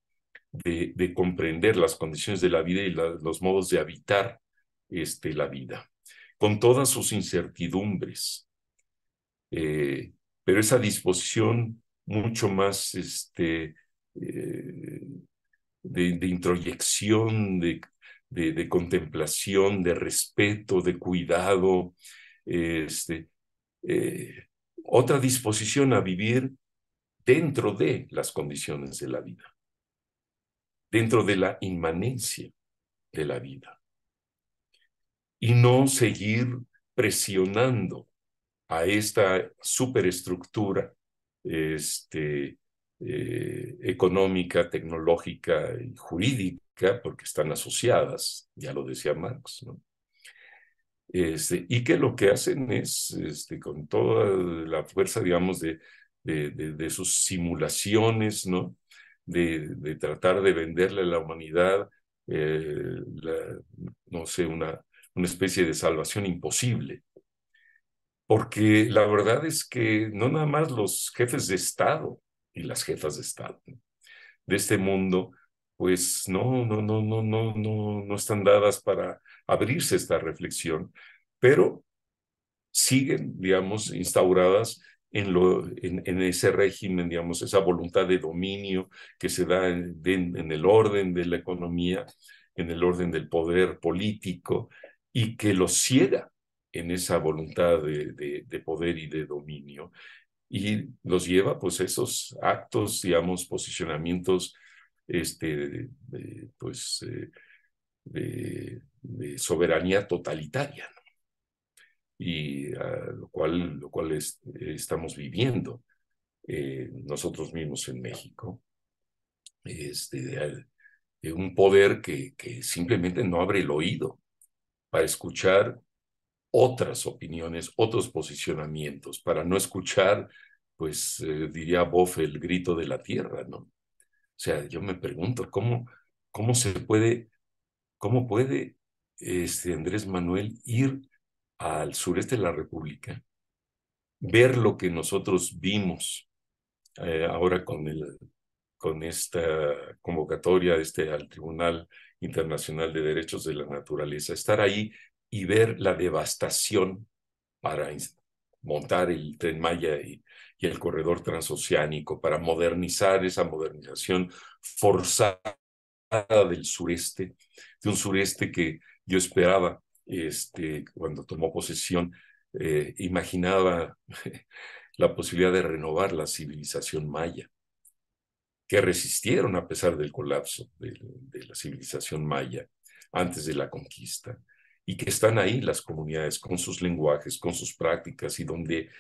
de, comprender las condiciones de la vida y los modos de habitar este, la vida con todas sus incertidumbres. Eh, pero esa disposición mucho más este, eh, de, introyección, de, contemplación, de respeto, de cuidado, este, eh, otra disposición a vivir dentro de las condiciones de la vida, dentro de la inmanencia de la vida y no seguir presionando a esta superestructura este, eh, económica, tecnológica y jurídica, porque están asociadas, ya lo decía Marx, ¿no? Este, y que lo que hacen es, este, con toda la fuerza, digamos, de, de, sus simulaciones, ¿no? De, tratar de venderle a la humanidad, eh, no sé, una, una especie de salvación imposible. Porque la verdad es que no nada más los jefes de Estado y las jefas de Estado de este mundo, pues no, no, no, no, no, no, están dadas para abrirse esta reflexión, pero siguen, digamos, instauradas en, lo, en, ese régimen, digamos, esa voluntad de dominio que se da en, el orden de la economía, en el orden del poder político, y que los ciega en esa voluntad de, poder y de dominio y los lleva pues esos actos, digamos, posicionamientos este, de, pues, eh, de, soberanía totalitaria, y a ah, lo cual, lo cual estamos viviendo eh, nosotros mismos en México, este, de, de un poder que, que simplemente no abre el oído para escuchar otras opiniones, otros posicionamientos, para no escuchar, pues eh, diría Boff, el grito de la tierra, ¿no? O sea, yo me pregunto, ¿cómo, cómo se puede, cómo puede este Andrés Manuel ir al sureste de la República, ver lo que nosotros vimos eh, ahora con, el, con esta convocatoria este, al Tribunal Internacional de Derechos de la Naturaleza, estar ahí y ver la devastación para montar el tren Maya y, el corredor transoceánico, para modernizar esa modernización forzada del sureste, de un sureste que yo esperaba este, cuando tomó posesión, eh, imaginaba la posibilidad de renovar la civilización maya que resistieron a pesar del colapso de, la civilización maya antes de la conquista y que están ahí las comunidades con sus lenguajes, con sus prácticas y donde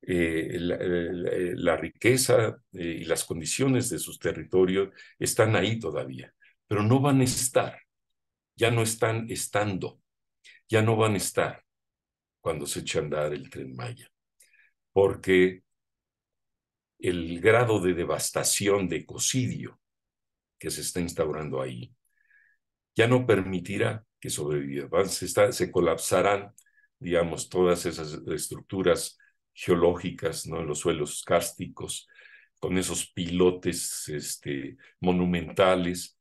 eh, la, riqueza eh, y las condiciones de sus territorios están ahí todavía, pero no van a estar, ya no están estando, ya no van a estar cuando se eche a andar el tren Maya, porque el grado de devastación, de ecocidio que se está instaurando ahí. Ya no permitirá que sobrevivan, se, colapsarán, digamos, todas esas estructuras geológicas, ¿no? los suelos cársticos, con esos pilotes este, monumentales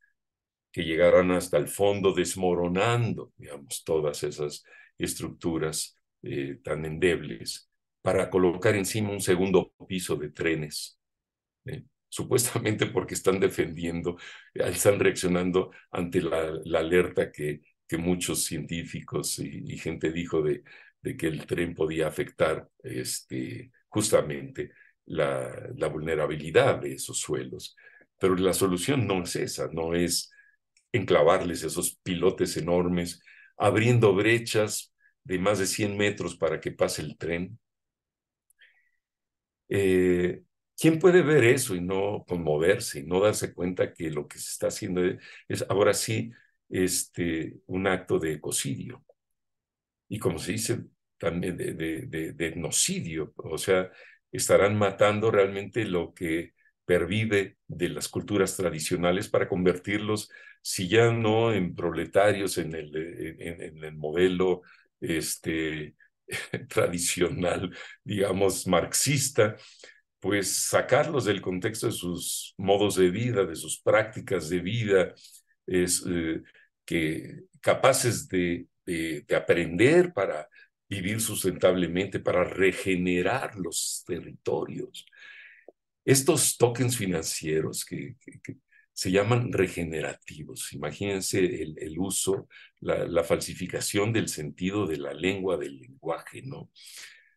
que llegarán hasta el fondo, desmoronando, digamos, todas esas estructuras eh, tan endebles para colocar encima un segundo piso de trenes, ¿eh? supuestamente porque están defendiendo, están reaccionando ante la, alerta que, que muchos científicos y, gente dijo de, de, que el tren podía afectar este, justamente la, la vulnerabilidad de esos suelos. Pero la solución no es esa, no es enclavarles esos pilotes enormes, abriendo brechas de más de 100 metros para que pase el tren, eh, ¿Quién puede ver eso y no conmoverse y no darse cuenta que lo que se está haciendo e-, es, ahora sí este, un acto de ecocidio? Y como se dice también de, de, de, genocidio, etnocidio, o sea, estarán matando realmente lo que pervive de las culturas tradicionales para convertirlos, si ya no en proletarios en el, en, en el modelo este, tradicional, digamos, marxista, pues sacarlos del contexto de sus modos de vida, de sus prácticas de vida, es, eh, que capaces de, aprender para vivir sustentablemente, para regenerar los territorios. Estos tokens financieros que, que, se llaman regenerativos. Imagínense el, uso, la, falsificación del sentido de la lengua, del lenguaje, ¿no?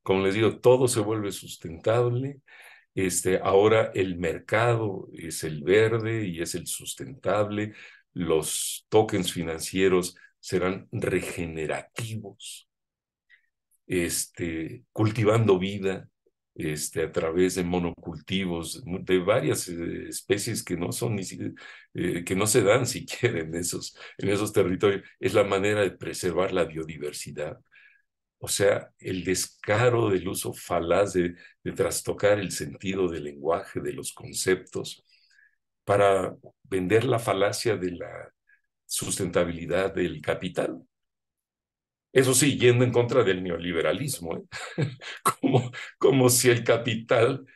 Como les digo, todo se vuelve sustentable. Este, ahora el mercado es el verde y es el sustentable. Los tokens financieros serán regenerativos, este, cultivando vida, este, a través de monocultivos, de varias eh, especies que no son eh, que no se dan siquiera en esos, en esos territorios. Es la manera de preservar la biodiversidad. O sea, el descaro del uso falaz de trastocar el sentido del lenguaje, de los conceptos, para vender la falacia de la sustentabilidad del capital. Eso sí, yendo en contra del neoliberalismo, ¿eh? como, como si el capital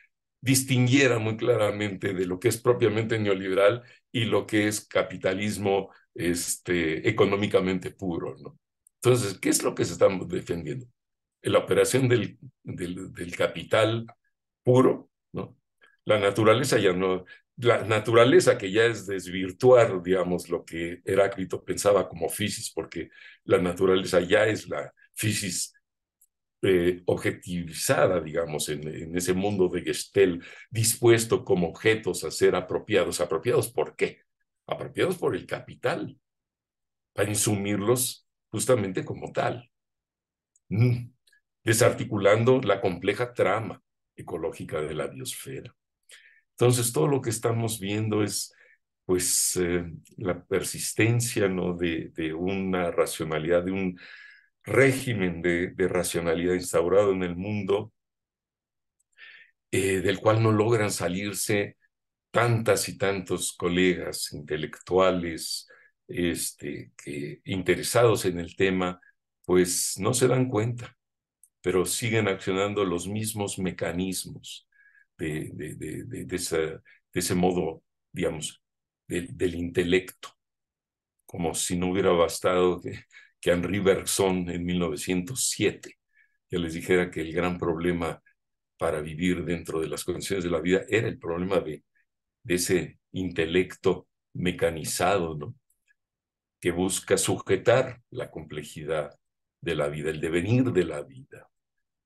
distinguiera muy claramente de lo que es propiamente neoliberal y lo que es capitalismo este, económicamente puro. ¿no? Entonces, ¿qué es lo que se está defendiendo? La operación del, del, del capital puro, ¿no? La naturaleza ya no, la naturaleza, que ya es desvirtuar, digamos, lo que Heráclito pensaba como fisis, porque la naturaleza ya es la fisis eh, objetivizada, digamos, en, en, ese mundo de Gestel, dispuesto como objetos a ser apropiados. ¿Apropiados por qué? Apropiados por el capital, para insumirlos justamente como tal, mm. desarticulando la compleja trama ecológica de la biosfera. Entonces, todo lo que estamos viendo es pues eh, la persistencia ¿no? de, una racionalidad, de un régimen de, racionalidad instaurado en el mundo, eh, del cual no logran salirse tantas y tantos colegas intelectuales este, interesados en el tema, pues no se dan cuenta, pero siguen accionando los mismos mecanismos de, de, de, de ese modo, digamos, del intelecto, como si no hubiera bastado que, que Henri Bergson en 1907 ya les dijera que el gran problema para vivir dentro de las condiciones de la vida era el problema de, de ese intelecto mecanizado, ¿no? que busca sujetar la complejidad de la vida, el devenir de la vida,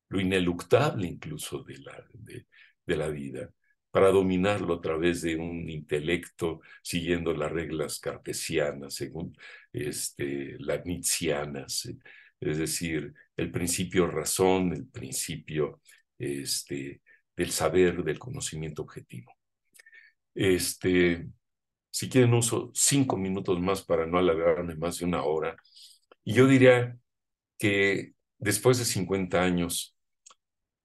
lo ineluctable incluso de la, de, de la vida, para dominarlo a través de un intelecto siguiendo las reglas cartesianas, según este, las eh, es decir, el principio razón, el principio este, del saber, del conocimiento objetivo. Este, si quieren uso cinco minutos más para no alargarme más de una hora. Y yo diría que después de 50 años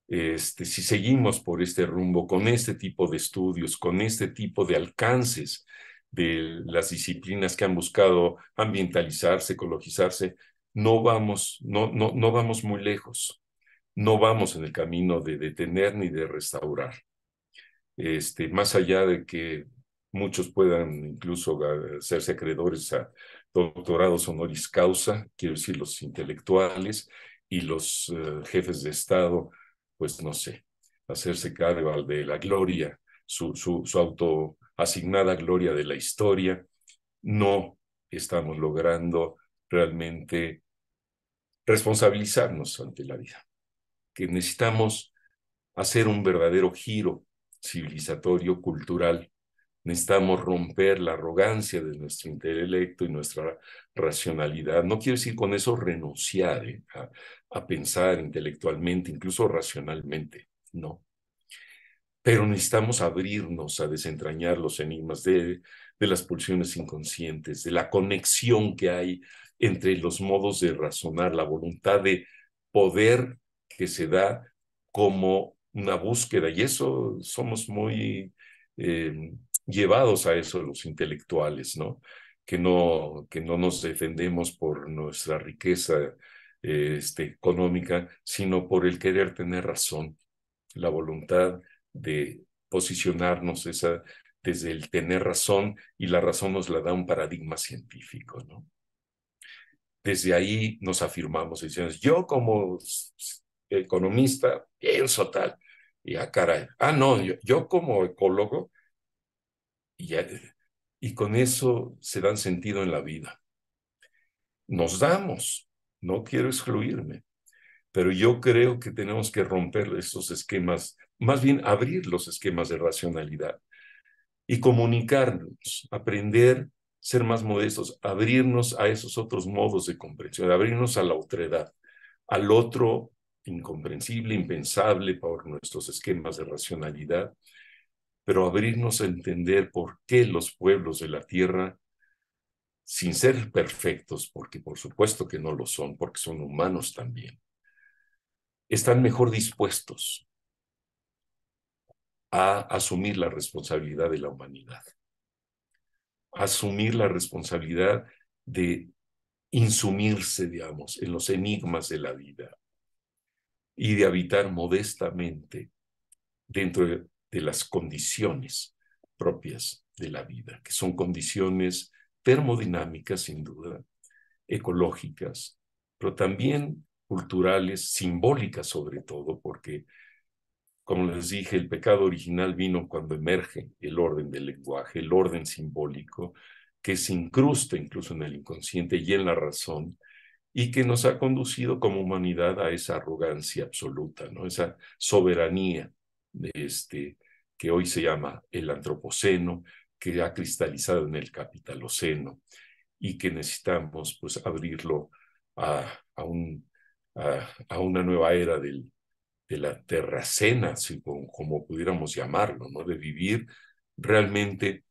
este, si seguimos por este rumbo, con este tipo de estudios, con este tipo de alcances de las disciplinas que han buscado ambientalizarse, ecologizarse, no vamos, no, no, vamos muy lejos, no vamos en el camino de detener ni de restaurar. Este, más allá de que muchos puedan incluso hacerse acreedores a doctorados honoris causa, quiero decir, los intelectuales y los eh, jefes de Estado pues no sé, hacerse cargo de la gloria, su, auto-asignada autoasignada gloria de la historia, no estamos logrando realmente responsabilizarnos ante la vida, que necesitamos hacer un verdadero giro civilizatorio, cultural, Necesitamos romper la arrogancia de nuestro intelecto y nuestra racionalidad. No quiero decir con eso renunciar ¿eh? a, pensar intelectualmente, incluso racionalmente, no. Pero necesitamos abrirnos a desentrañar los enigmas de, las pulsiones inconscientes, de la conexión que hay entre los modos de razonar, la voluntad de poder que se da como una búsqueda. Y eso somos muy eh, llevados a eso los intelectuales, ¿no? Que no, que no nos defendemos por nuestra riqueza este, económica, sino por el querer tener razón, la voluntad de posicionarnos esa, desde el tener razón y la razón nos la da un paradigma científico, ¿no? Desde ahí nos afirmamos yo como economista pienso tal, y a ah, cara, ah, no, yo, yo como ecólogo y, y con eso se dan sentido en la vida. Nos damos, no quiero excluirme, pero yo creo que tenemos que romper estos esquemas, más bien abrir los esquemas de racionalidad y comunicarnos, aprender, ser más modestos, abrirnos a esos otros modos de comprensión, abrirnos a la otredad, al otro incomprensible, impensable por nuestros esquemas de racionalidad pero abrirnos a entender por qué los pueblos de la tierra, sin ser perfectos, porque por supuesto que no lo son, porque son humanos también, están mejor dispuestos a asumir la responsabilidad de la humanidad, asumir la responsabilidad de insumirse, digamos, en los enigmas de la vida y de habitar modestamente dentro de de las condiciones propias de la vida, que son condiciones termodinámicas, sin duda, ecológicas, pero también culturales, simbólicas sobre todo, porque, como les dije, el pecado original vino cuando emerge el orden del lenguaje, el orden simbólico, que se incrusta incluso en el inconsciente y en la razón, y que nos ha conducido como humanidad a esa arrogancia absoluta, ¿no? esa soberanía de este, que hoy se llama el antropoceno, que ha cristalizado en el capitaloceno y que necesitamos pues abrirlo a, un, a, una nueva era del, de la terracena, como, pudiéramos llamarlo, ¿no? de vivir realmente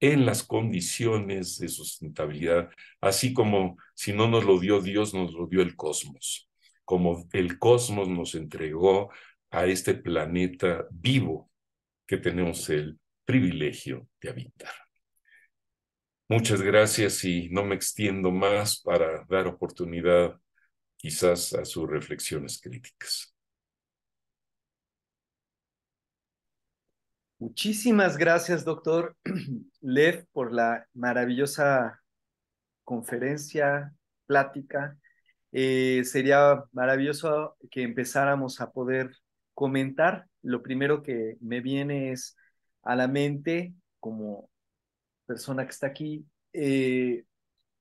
en las condiciones de sustentabilidad, así como si no nos lo dio Dios, nos lo dio el cosmos, como el cosmos nos entregó a este planeta vivo que tenemos el privilegio de habitar. Muchas gracias y no me extiendo más para dar oportunidad quizás a sus reflexiones críticas. Muchísimas gracias, doctor Lev, por la maravillosa conferencia, plática. Eh, sería maravilloso que empezáramos a poder comentar, lo primero que me viene es a la mente, como persona que está aquí, eh,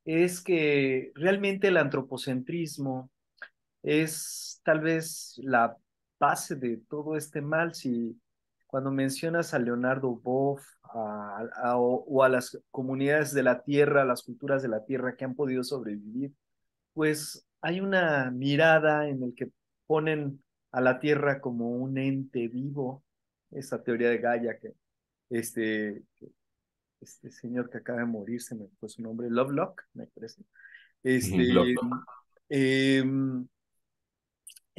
es que realmente el antropocentrismo es tal vez la base de todo este mal. Si cuando mencionas a Leonardo Boff a, o, a las comunidades de la tierra, las culturas de la tierra que han podido sobrevivir, pues hay una mirada en el que ponen a la Tierra como un ente vivo, esa teoría de Gaia que este, este señor que acaba de morir, se me fue su nombre, Lovelock, me parece. Este, em,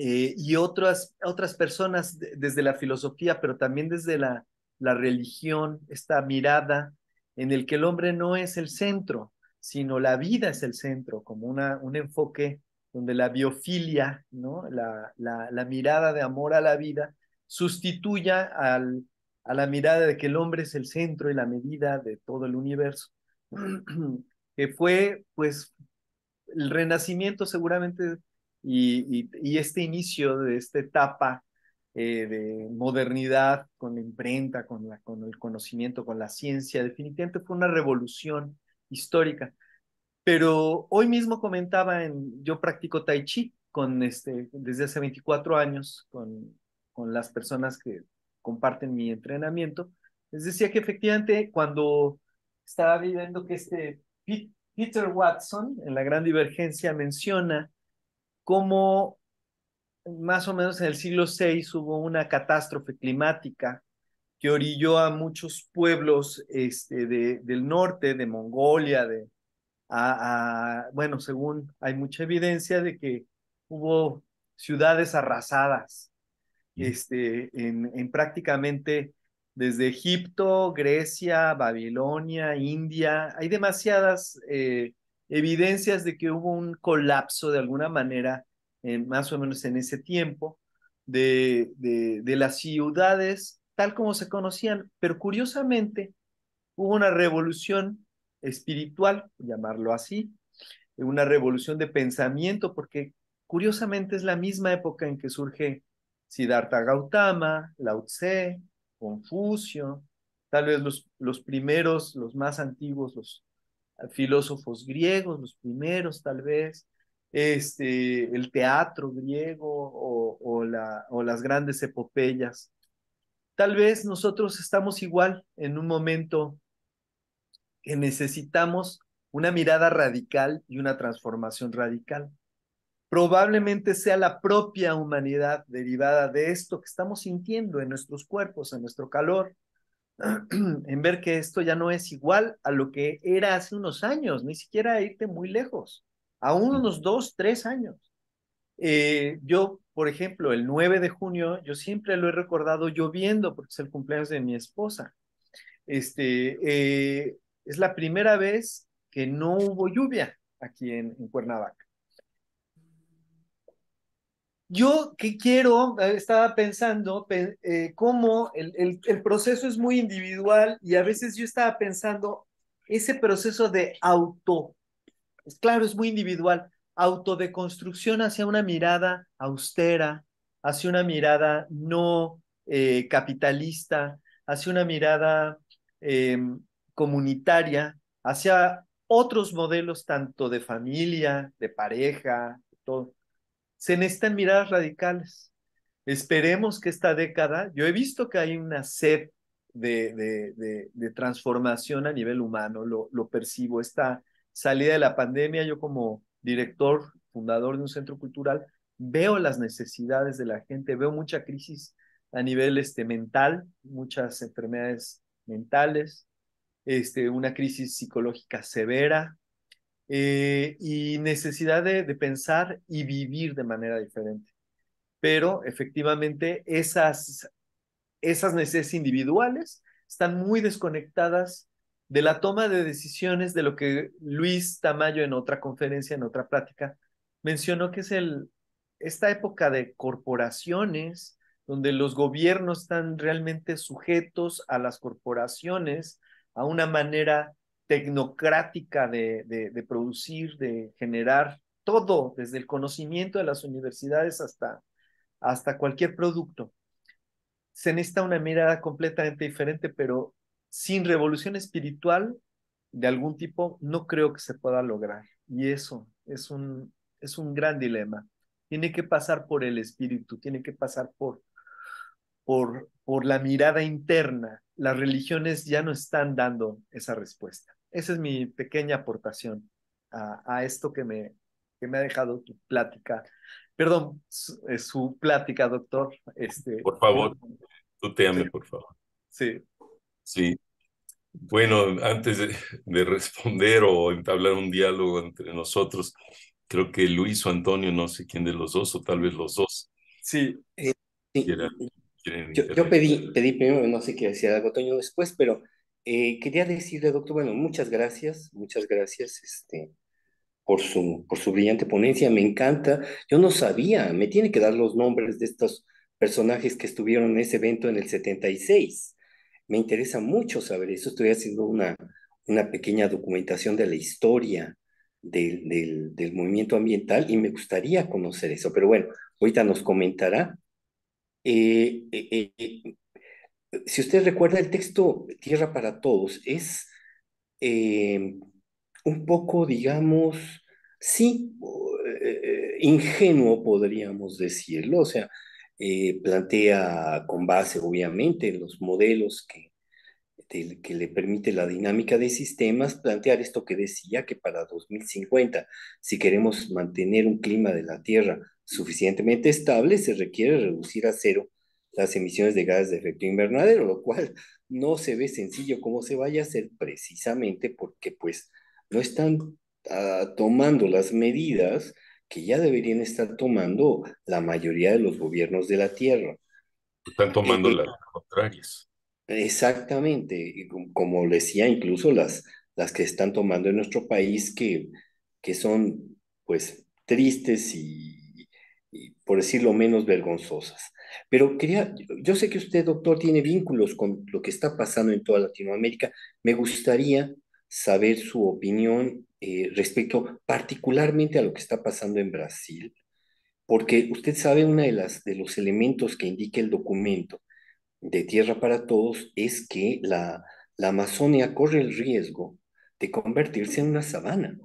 eh, y otras, otras personas desde la filosofía, pero también desde la, la religión, esta mirada en el que el hombre no es el centro, sino la vida es el centro, como una, un enfoque donde la biofilia, ¿no? la, mirada de amor a la vida, sustituya al, a la mirada de que el hombre es el centro y la medida de todo el universo, que fue pues el renacimiento seguramente y, este inicio de esta etapa eh, de modernidad con la imprenta, con, la, con el conocimiento, con la ciencia, definitivamente fue una revolución histórica. Pero hoy mismo comentaba, en, yo practico tai chi con este, desde hace 24 años con, con las personas que comparten mi entrenamiento. Les decía que efectivamente cuando estaba viviendo que este Peter Watson en La Gran Divergencia menciona cómo más o menos en el siglo VI hubo una catástrofe climática que orilló a muchos pueblos este, de, del norte, de Mongolia, de, bueno, según hay mucha evidencia de que hubo ciudades arrasadas, mm. este, en, prácticamente desde Egipto, Grecia, Babilonia, India, hay demasiadas eh, evidencias de que hubo un colapso de alguna manera, más o menos en ese tiempo, de, de, de las ciudades tal como se conocían, pero curiosamente hubo una revolución espiritual, llamarlo así, una revolución de pensamiento, porque curiosamente es la misma época en que surge Siddhartha Gautama, Lao Tse, Confucio, tal vez los, los primeros, los más antiguos, los filósofos griegos, los primeros tal vez, este, el teatro griego o, o, la, o las grandes epopeyas. Tal vez nosotros estamos igual en un momento que necesitamos una mirada radical y una transformación radical. Probablemente sea la propia humanidad derivada de esto que estamos sintiendo en nuestros cuerpos, en nuestro calor, en ver que esto ya no es igual a lo que era hace unos años, ni siquiera irte muy lejos, a unos dos, tres años. Eh, yo, por ejemplo, el 9 de junio, yo siempre lo he recordado lloviendo porque es el cumpleaños de mi esposa. Este, eh, es la primera vez que no hubo lluvia aquí en, Cuernavaca. Yo que quiero, estaba pensando eh, cómo el, proceso es muy individual y a veces yo estaba pensando ese proceso de auto, es claro, es muy individual, autodeconstrucción hacia una mirada austera, hacia una mirada no eh, capitalista, hacia una mirada em, comunitaria hacia otros modelos, tanto de familia, de pareja, todo. Se necesitan miradas radicales. Esperemos que esta década, yo he visto que hay una sed de, de, de, transformación a nivel humano, lo, lo percibo, esta salida de la pandemia, yo como director, fundador de un centro cultural, veo las necesidades de la gente, veo mucha crisis a nivel este, mental, muchas enfermedades mentales, este, una crisis psicológica severa eh, y necesidad de, pensar y vivir de manera diferente. Pero efectivamente esas, esas necesidades individuales están muy desconectadas de la toma de decisiones de lo que Luis Tamayo en otra conferencia, en otra plática, mencionó que es el, esta época de corporaciones, donde los gobiernos están realmente sujetos a las corporaciones, a una manera tecnocrática de, producir, de generar todo, desde el conocimiento de las universidades hasta, hasta cualquier producto. Se necesita una mirada completamente diferente, pero sin revolución espiritual de algún tipo no creo que se pueda lograr. Y eso es un, es un gran dilema. Tiene que pasar por el espíritu, tiene que pasar por, por, por la mirada interna, las religiones ya no están dando esa respuesta. Esa es mi pequeña aportación a, esto que me, que me ha dejado tu plática. Perdón, su, eh, plática, doctor. Este, por favor, tú eh, te ames, por favor. Sí. Sí. Bueno, antes de, responder o entablar un diálogo entre nosotros, creo que Luis o Antonio, no sé quién de los dos, o tal vez los dos. Sí. Eh, yo, pedí, pedí primero, no sé qué decir algo Toño después, pero eh, quería decirle, doctor, bueno, muchas gracias, muchas gracias este, por, su, por su brillante ponencia, me encanta. Yo no sabía, me tiene que dar los nombres de estos personajes que estuvieron en ese evento en el 76. Me interesa mucho saber eso, estoy haciendo una, una pequeña documentación de la historia del, del, del movimiento ambiental y me gustaría conocer eso, pero bueno, ahorita nos comentará eh, eh, eh, si usted recuerda el texto Tierra para Todos, es un poco, digamos, sí, ingenuo podríamos decirlo, o sea, plantea con base obviamente en los modelos que, que le permite la dinámica de sistemas, plantear esto que decía, que para 2050, si queremos mantener un clima de la Tierra suficientemente estable, se requiere reducir a cero las emisiones de gases de efecto invernadero, lo cual no se ve sencillo cómo se vaya a hacer precisamente porque pues no están ah, tomando las medidas que ya deberían estar tomando la mayoría de los gobiernos de la Tierra. Están tomando eh, las contrarias. Exactamente, como decía incluso las, las que están tomando en nuestro país que, que son pues tristes y, por decirlo menos vergonzosas. Pero quería, yo sé que usted, doctor, tiene vínculos con lo que está pasando en toda Latinoamérica. Me gustaría saber su opinión eh, respecto particularmente a lo que está pasando en Brasil, porque usted sabe uno de, las, de los elementos que indica el documento de Tierra para Todos es que la, la Amazonia corre el riesgo de convertirse en una sabana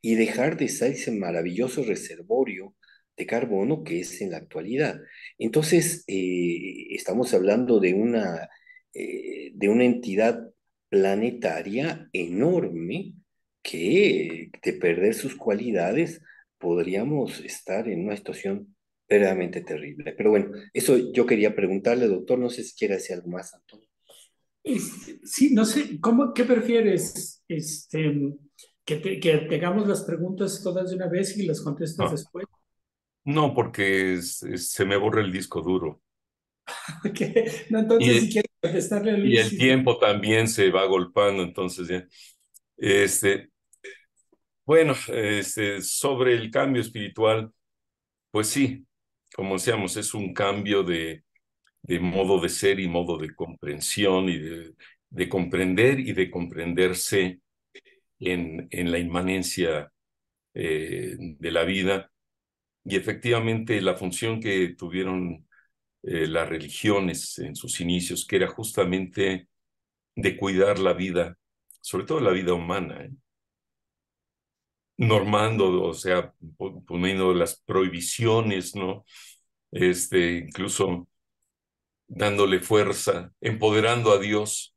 y dejar de ser ese maravilloso reservorio de carbono que es en la actualidad. Entonces, eh, estamos hablando de una, eh, de una entidad planetaria enorme que de perder sus cualidades podríamos estar en una situación verdaderamente terrible. Pero bueno, eso yo quería preguntarle, doctor, no sé si quiere decir algo más, Antonio. Este, sí, no sé, ¿cómo, ¿qué prefieres? Este, que, tengamos las preguntas todas de una vez y las contestas ah. después. No, porque se me borra el disco duro. Ok. entonces y, si contestarle Y el tiempo también se va golpeando, entonces ya. Este, bueno, este, sobre el cambio espiritual, pues sí, como decíamos, es un cambio de, modo de ser y modo de comprensión y de, comprender y de comprenderse en, en la inmanencia eh, de la vida y efectivamente la función que tuvieron eh, las religiones en sus inicios, que era justamente de cuidar la vida, sobre todo la vida humana, ¿eh? normando, o sea, poniendo las prohibiciones, ¿no? Este, incluso dándole fuerza, empoderando a Dios,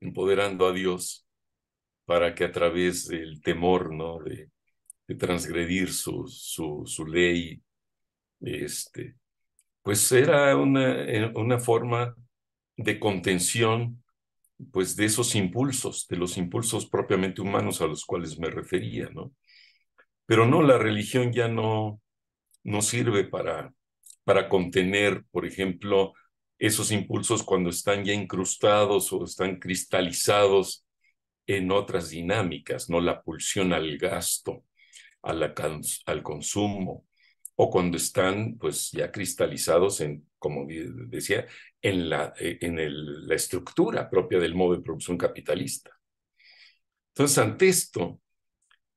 empoderando a Dios para que a través del temor, ¿no? de transgredir su, su, ley, este, pues era una, eh, una forma de contención pues de esos impulsos, de los impulsos propiamente humanos a los cuales me refería, ¿no? Pero no, la religión ya no, no sirve para, para contener, por ejemplo, esos impulsos cuando están ya incrustados o están cristalizados en otras dinámicas, ¿no? La pulsión al gasto, al, al consumo o cuando están pues ya cristalizados en, como decía, en la, eh, en la estructura propia del modo de producción capitalista. Entonces, ante esto,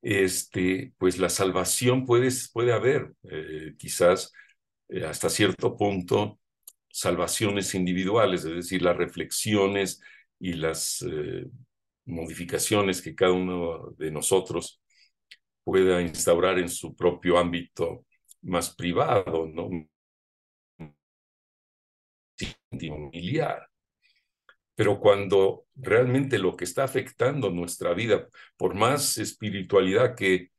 este, pues la salvación puede, puede haber, eh, quizás eh, hasta cierto punto, salvaciones individuales, es decir, las reflexiones y las modificaciones que cada uno de nosotros pueda instaurar en su propio ámbito más privado, ¿no? familiar. Pero cuando realmente lo que está afectando nuestra vida, por más espiritualidad que,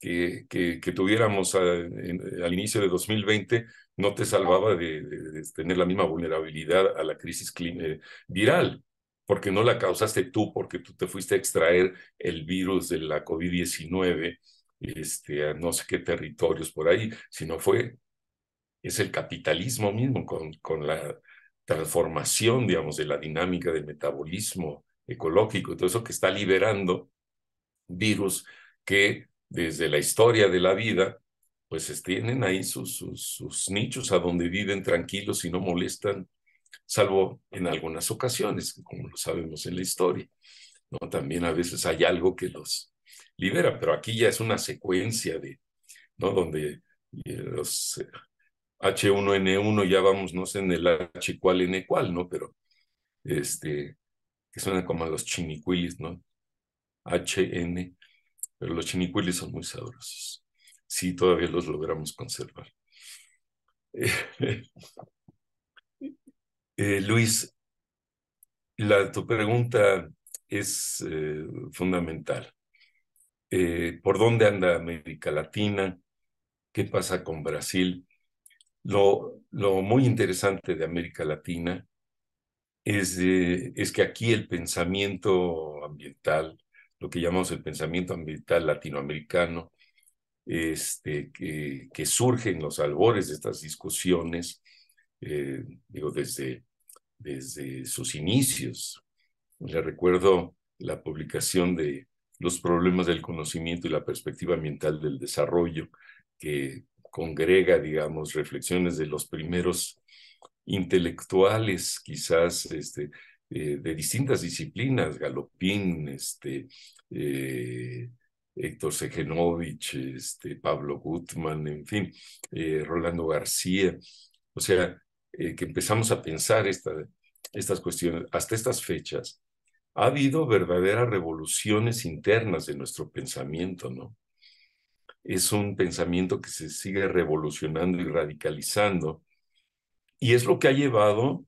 que, que, tuviéramos eh, eh, al inicio de 2020, no te salvaba de, tener la misma vulnerabilidad a la crisis eh, viral porque no la causaste tú, porque tú te fuiste a extraer el virus de la COVID-19 este, a no sé qué territorios por ahí, sino fue, es el capitalismo mismo con, con la transformación, digamos, de la dinámica del metabolismo ecológico, todo eso que está liberando virus que desde la historia de la vida, pues tienen ahí sus, sus nichos a donde viven tranquilos y no molestan salvo en algunas ocasiones, como lo sabemos en la historia. ¿no? También a veces hay algo que los libera, pero aquí ya es una secuencia de, ¿no? Donde eh, los H1N1 eh, ya vamos, no sé, en el H cual N cual, ¿no? Pero, este, que suena como los chinicuilis, ¿no? HN, pero los chinicuilis son muy sabrosos. Sí, todavía los logramos conservar. Eh, Luis, tu pregunta es eh, fundamental. Eh, ¿Por dónde anda América Latina? ¿Qué pasa con Brasil? Lo, muy interesante de América Latina es, que aquí el pensamiento ambiental, lo que llamamos el pensamiento ambiental latinoamericano, este, que, que surge en los albores de estas discusiones, digo, desde desde sus inicios. Le recuerdo la publicación de Los problemas del conocimiento y la perspectiva ambiental del desarrollo, que congrega, digamos, reflexiones de los primeros intelectuales, quizás este, eh, de distintas disciplinas, Galopín, este, eh, Héctor Segenovich, este, Pablo Gutman, en fin, eh, Rolando García. O sea, eh, que empezamos a pensar esta, estas cuestiones hasta estas fechas, ha habido verdaderas revoluciones internas de nuestro pensamiento, ¿no? Es un pensamiento que se sigue revolucionando y radicalizando, y es lo que ha llevado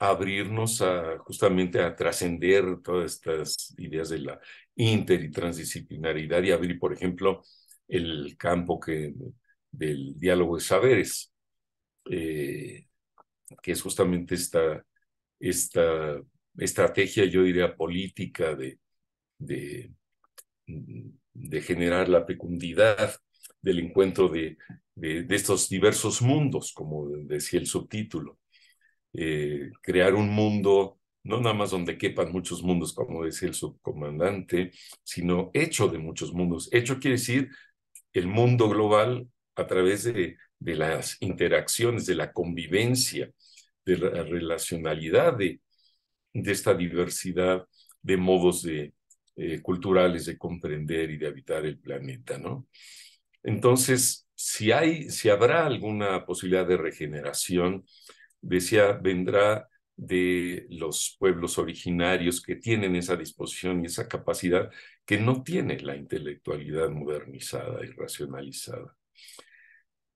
a abrirnos a justamente a trascender todas estas ideas de la inter y transdisciplinaridad y abrir, por ejemplo, el campo que, del diálogo de saberes. Eh, que es justamente esta, esta estrategia, yo diría, política de, de, generar la fecundidad del encuentro de, de, estos diversos mundos, como decía el subtítulo. Eh, crear un mundo, no nada más donde quepan muchos mundos, como decía el subcomandante, sino hecho de muchos mundos. Hecho quiere decir el mundo global a través de las interacciones, de la convivencia, de la relacionalidad de, esta diversidad de modos de, eh, culturales de comprender y de habitar el planeta, ¿no? Entonces, si hay, si habrá alguna posibilidad de regeneración, decía, vendrá de los pueblos originarios que tienen esa disposición y esa capacidad que no tiene la intelectualidad modernizada y racionalizada.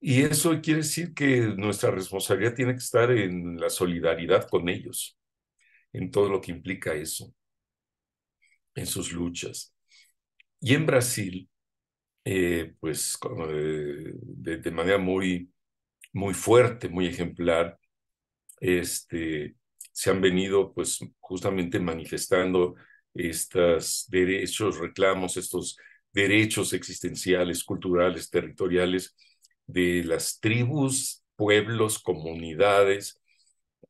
Y eso quiere decir que nuestra responsabilidad tiene que estar en la solidaridad con ellos, en todo lo que implica eso, en sus luchas. Y en Brasil, eh, pues de, manera muy, muy fuerte, muy ejemplar, este, se han venido pues justamente manifestando estos derechos, reclamos, estos derechos existenciales, culturales, territoriales, de las tribus, pueblos, comunidades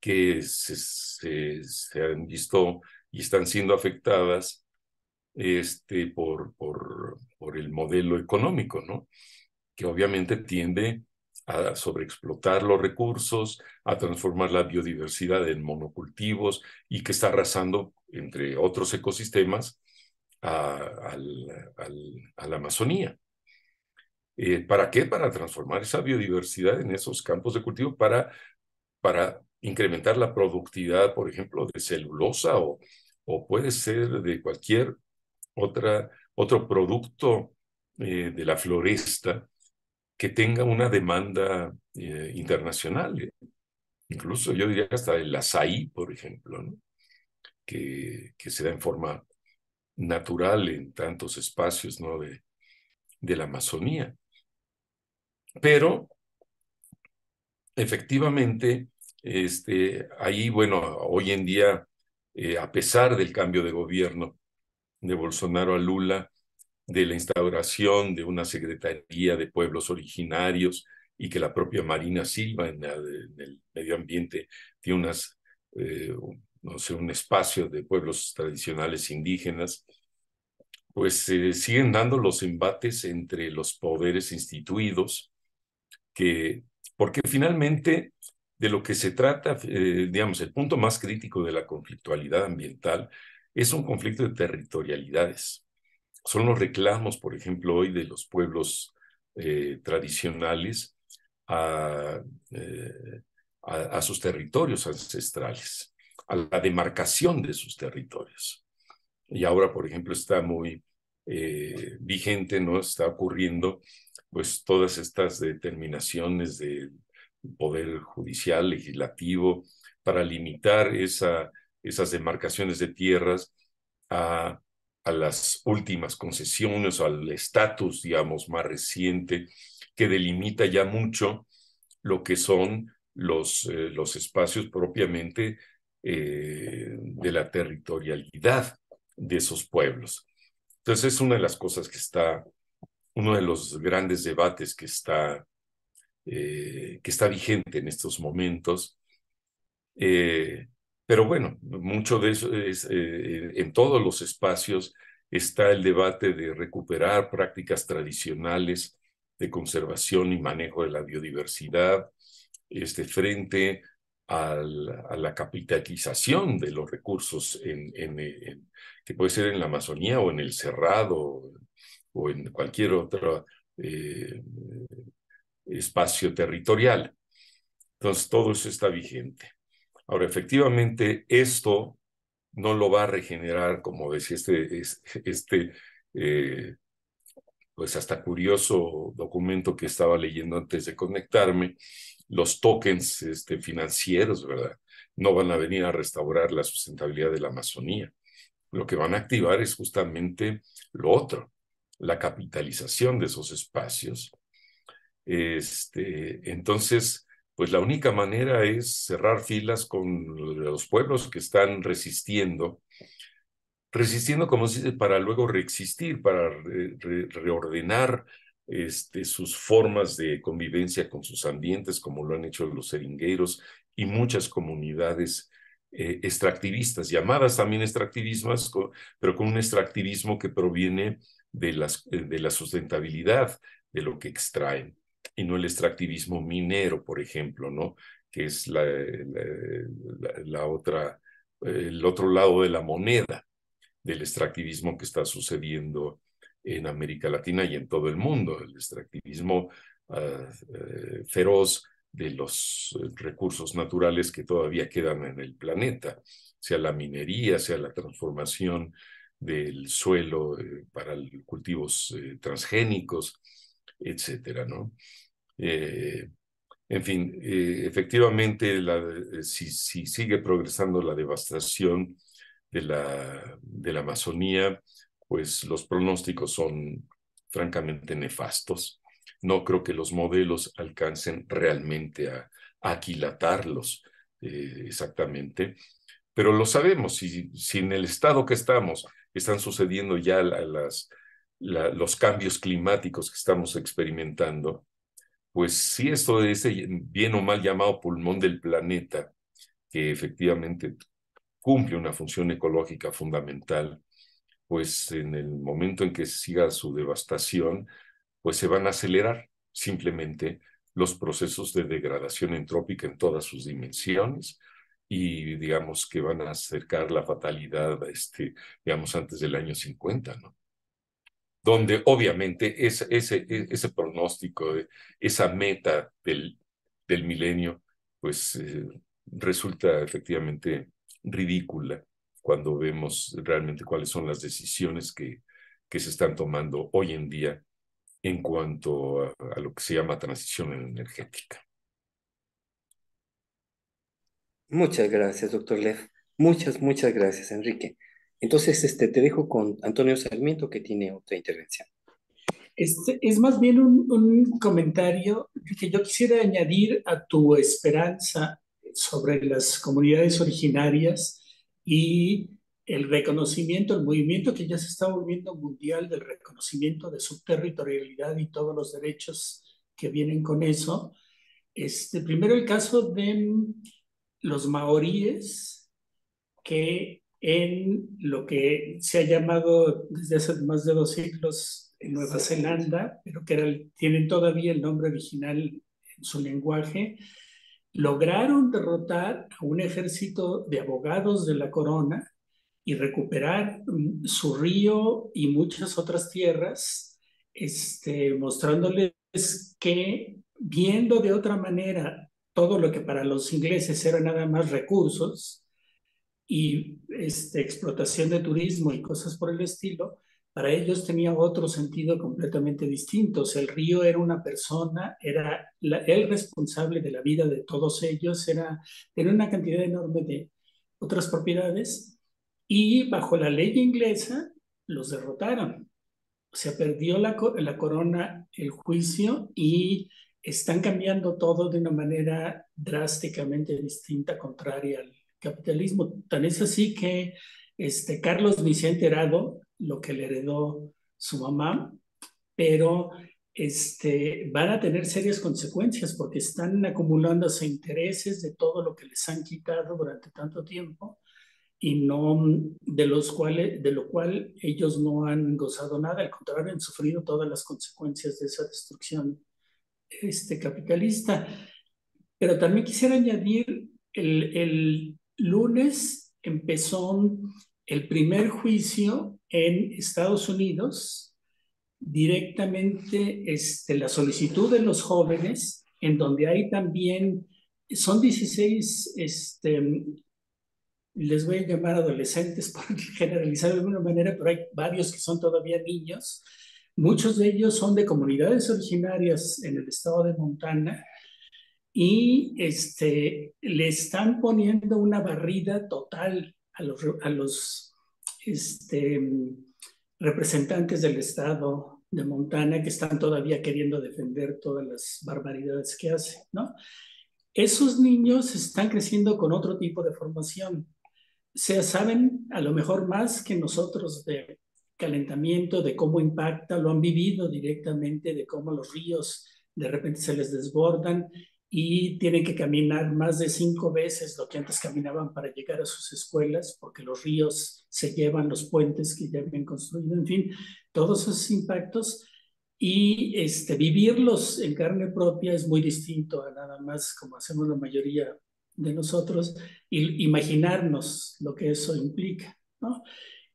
que se, han visto y están siendo afectadas este, por, por, el modelo económico, ¿no? Que obviamente tiende a sobreexplotar los recursos, a transformar la biodiversidad en monocultivos y que está arrasando, entre otros ecosistemas, a la Amazonía. Eh, ¿Para qué? Para transformar esa biodiversidad en esos campos de cultivo para, para incrementar la productividad, por ejemplo, de celulosa o, puede ser de cualquier otra, otro producto eh, de la floresta que tenga una demanda eh, internacional. Incluso yo diría hasta el azaí, por ejemplo, que, que se da en forma natural en tantos espacios de la Amazonía pero efectivamente, este, ahí, bueno, hoy en día, eh, a pesar del cambio de gobierno de Bolsonaro a Lula, de la instauración de una Secretaría de Pueblos Originarios y que la propia Marina Silva en, el medio ambiente tiene unas, eh, no sé, un espacio de pueblos tradicionales indígenas, pues se eh, siguen dando los embates entre los poderes instituidos porque finalmente de lo que se trata, eh, digamos, el punto más crítico de la conflictualidad ambiental es un conflicto de territorialidades. Son los reclamos, por ejemplo, hoy de los pueblos eh, tradicionales eh, a, a, sus territorios ancestrales, a la demarcación de sus territorios. Y ahora, por ejemplo, está muy vigente, ¿no? Está ocurriendo pues todas estas determinaciones del poder judicial, legislativo, para limitar esas demarcaciones de tierras a, las últimas concesiones, al estatus, digamos, más reciente, que delimita ya mucho lo que son los, eh, los espacios propiamente eh, de la territorialidad de esos pueblos. Entonces es una de las cosas que está uno de los grandes debates que está, eh, que está vigente en estos momentos. Eh, pero bueno, mucho de eso es, eh, en todos los espacios está el debate de recuperar prácticas tradicionales de conservación y manejo de la biodiversidad este, frente a la capitalización de los recursos que puede ser en la Amazonía o en el Cerrado, o en cualquier otro eh, espacio territorial. Entonces, todo eso está vigente. Ahora, efectivamente, esto no lo va a regenerar, como decía este, este eh, pues hasta curioso documento que estaba leyendo antes de conectarme, los tokens este, financieros, ¿verdad? No van a venir a restaurar la sustentabilidad de la Amazonía. Lo que van a activar es justamente lo otro, la capitalización de esos espacios. Este, entonces, pues la única manera es cerrar filas con los pueblos que están resistiendo, resistiendo como se dice, para luego reexistir, para reordenar este, sus formas de convivencia con sus ambientes, como lo han hecho los seringueros y muchas comunidades eh, extractivistas, llamadas también extractivismas, pero con un extractivismo que proviene de, las, de la sustentabilidad de lo que extraen y no el extractivismo minero, por ejemplo, ¿no? que es la, la, otra, el otro lado de la moneda del extractivismo que está sucediendo en América Latina y en todo el mundo, el extractivismo ah, eh, feroz de los eh, recursos naturales que todavía quedan en el planeta, sea la minería, sea la transformación del suelo eh, para cultivos eh, transgénicos, etcétera, ¿no? Eh, en fin, efectivamente, si, sigue progresando la devastación de la, de la Amazonía, pues los pronósticos son francamente nefastos. No creo que los modelos alcancen realmente a, aquilatarlos exactamente, pero lo sabemos, si en el estado que estamos están sucediendo ya las, los cambios climáticos que estamos experimentando, pues si esto de ese bien o mal llamado pulmón del planeta, que efectivamente cumple una función ecológica fundamental, pues en el momento en que siga su devastación, pues se van a acelerar simplemente los procesos de degradación entrópica en todas sus dimensiones, y digamos que van a acercar la fatalidad, este, digamos, antes del año 50, ¿no? Donde obviamente ese, ese, e, ese pronóstico, esa meta del, del milenio, pues eh, resulta efectivamente ridícula cuando vemos realmente cuáles son las decisiones que, que se están tomando hoy en día en cuanto a lo que se llama transición energética. Muchas gracias, doctor Lev. Muchas, muchas gracias, Enrique. Entonces, este, te dejo con Antonio Sarmiento, que tiene otra intervención. Este es más bien un, un, comentario que yo quisiera añadir a tu esperanza sobre las comunidades originarias y el reconocimiento, el movimiento que ya se está volviendo mundial del reconocimiento de su territorialidad y todos los derechos que vienen con eso. Este, primero el caso de los maoríes que en lo que se ha llamado desde hace más de dos siglos en Nueva Zelanda, pero que tienen todavía el nombre original en su lenguaje, lograron derrotar a un ejército de abogados de la corona y recuperar mm, su río y muchas otras tierras, este, mostrándoles que viendo de otra manera todo lo que para los ingleses era nada más recursos y este, explotación de turismo y cosas por el estilo, para ellos tenía otro sentido completamente distinto. O sea, el río era una persona, era el responsable de la vida de todos ellos, era, tenía una cantidad enorme de otras propiedades y bajo la ley inglesa los derrotaron. O sea, perdió la corona el juicio y están cambiando todo de una manera drásticamente distinta, contraria al capitalismo. Tan es así que este, Carlos ni se ha enterado lo que le heredó su mamá, pero este, van a tener serias consecuencias porque están acumulándose intereses de todo lo que les han quitado durante tanto tiempo y no de los cuales de lo cual ellos no han gozado nada, al contrario han sufrido todas las consecuencias de esa destrucción este, capitalista. Pero también quisiera añadir, el, lunes empezó el primer juicio en Estados Unidos, directamente este, la solicitud de los jóvenes, en donde hay también, son 16, este, les voy a llamar adolescentes por generalizar de alguna manera, pero hay varios que son todavía niños, Muchos de ellos son de comunidades originarias en el estado de Montana y este, le están poniendo una barrida total a los, a los este, representantes del estado de Montana que están todavía queriendo defender todas las barbaridades que hacen, ¿no? Esos niños están creciendo con otro tipo de formación. O sea, saben a lo mejor más que nosotros de calentamiento, de cómo impacta, lo han vivido directamente, de cómo los ríos de repente se les desbordan y tienen que caminar más de cinco veces lo que antes caminaban para llegar a sus escuelas, porque los ríos se llevan los puentes que ya habían construido, en fin, todos esos impactos. Y este, vivirlos en carne propia es muy distinto a nada más como hacemos la mayoría de nosotros, y imaginarnos lo que eso implica. ¿no?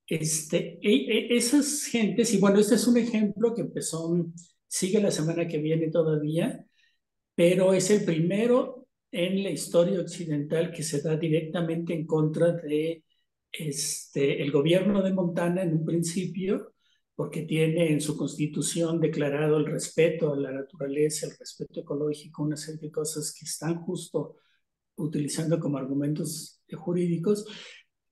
Este, e, e, esas gentes, y bueno, este es un ejemplo que empezó, sigue la semana que viene todavía, pero es el primero en la historia occidental que se da directamente en contra de este, el gobierno de Montana en un principio, porque tiene en su constitución declarado el respeto a la naturaleza, el respeto ecológico, una serie de cosas que están justo utilizando como argumentos jurídicos,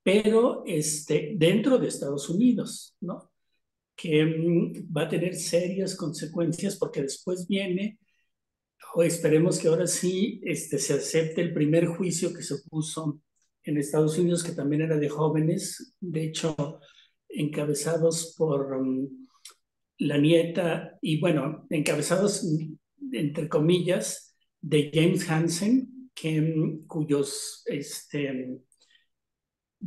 pero este, dentro de Estados Unidos, ¿no? Que mm, va a tener serias consecuencias porque después viene, o esperemos que ahora sí este, se acepte el primer juicio que se puso en Estados Unidos, que también era de jóvenes, de hecho, encabezados por mm, la nieta, y bueno, encabezados mm, entre comillas, de James Hansen, que, cuyos este,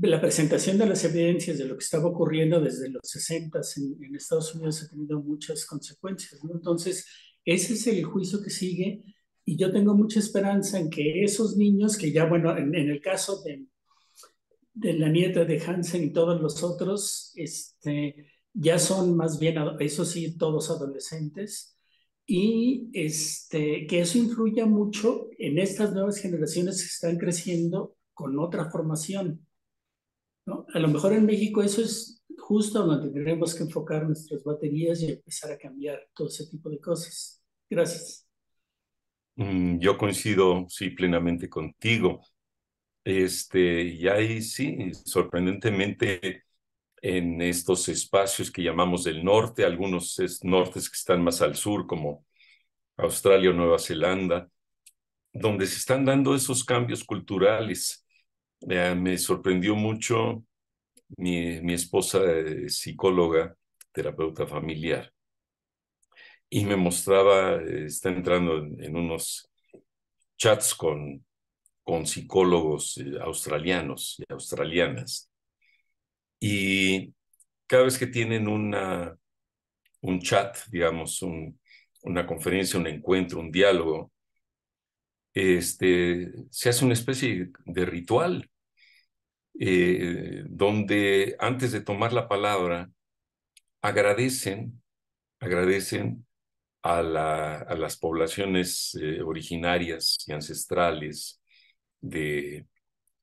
la presentación de las evidencias de lo que estaba ocurriendo desde los 60 en, en, Estados Unidos ha tenido muchas consecuencias. Entonces, ese es el juicio que sigue y yo tengo mucha esperanza en que esos niños, que ya, bueno, en, el caso de, de, la nieta de Hansen y todos los otros, este, ya son más bien, eso sí, todos adolescentes, y este, que eso influya mucho en estas nuevas generaciones que están creciendo con otra formación. A lo mejor en México eso es justo donde tendremos que enfocar nuestras baterías y empezar a cambiar todo ese tipo de cosas. Gracias. Mm, yo coincido, sí, plenamente contigo. Este, y ahí sí, sorprendentemente en estos espacios que llamamos del norte, algunos es, nortes que están más al sur, como Australia o Nueva Zelanda, donde se están dando esos cambios culturales eh, me sorprendió mucho mi, esposa eh, psicóloga, terapeuta familiar, y me mostraba, eh, está entrando en, unos chats con, con psicólogos australianos y australianas. Y cada vez que tienen una, un chat, digamos, una conferencia, un encuentro, un diálogo, este, se hace una especie de ritual eh, donde antes de tomar la palabra agradecen, agradecen a, las poblaciones eh, originarias y ancestrales de,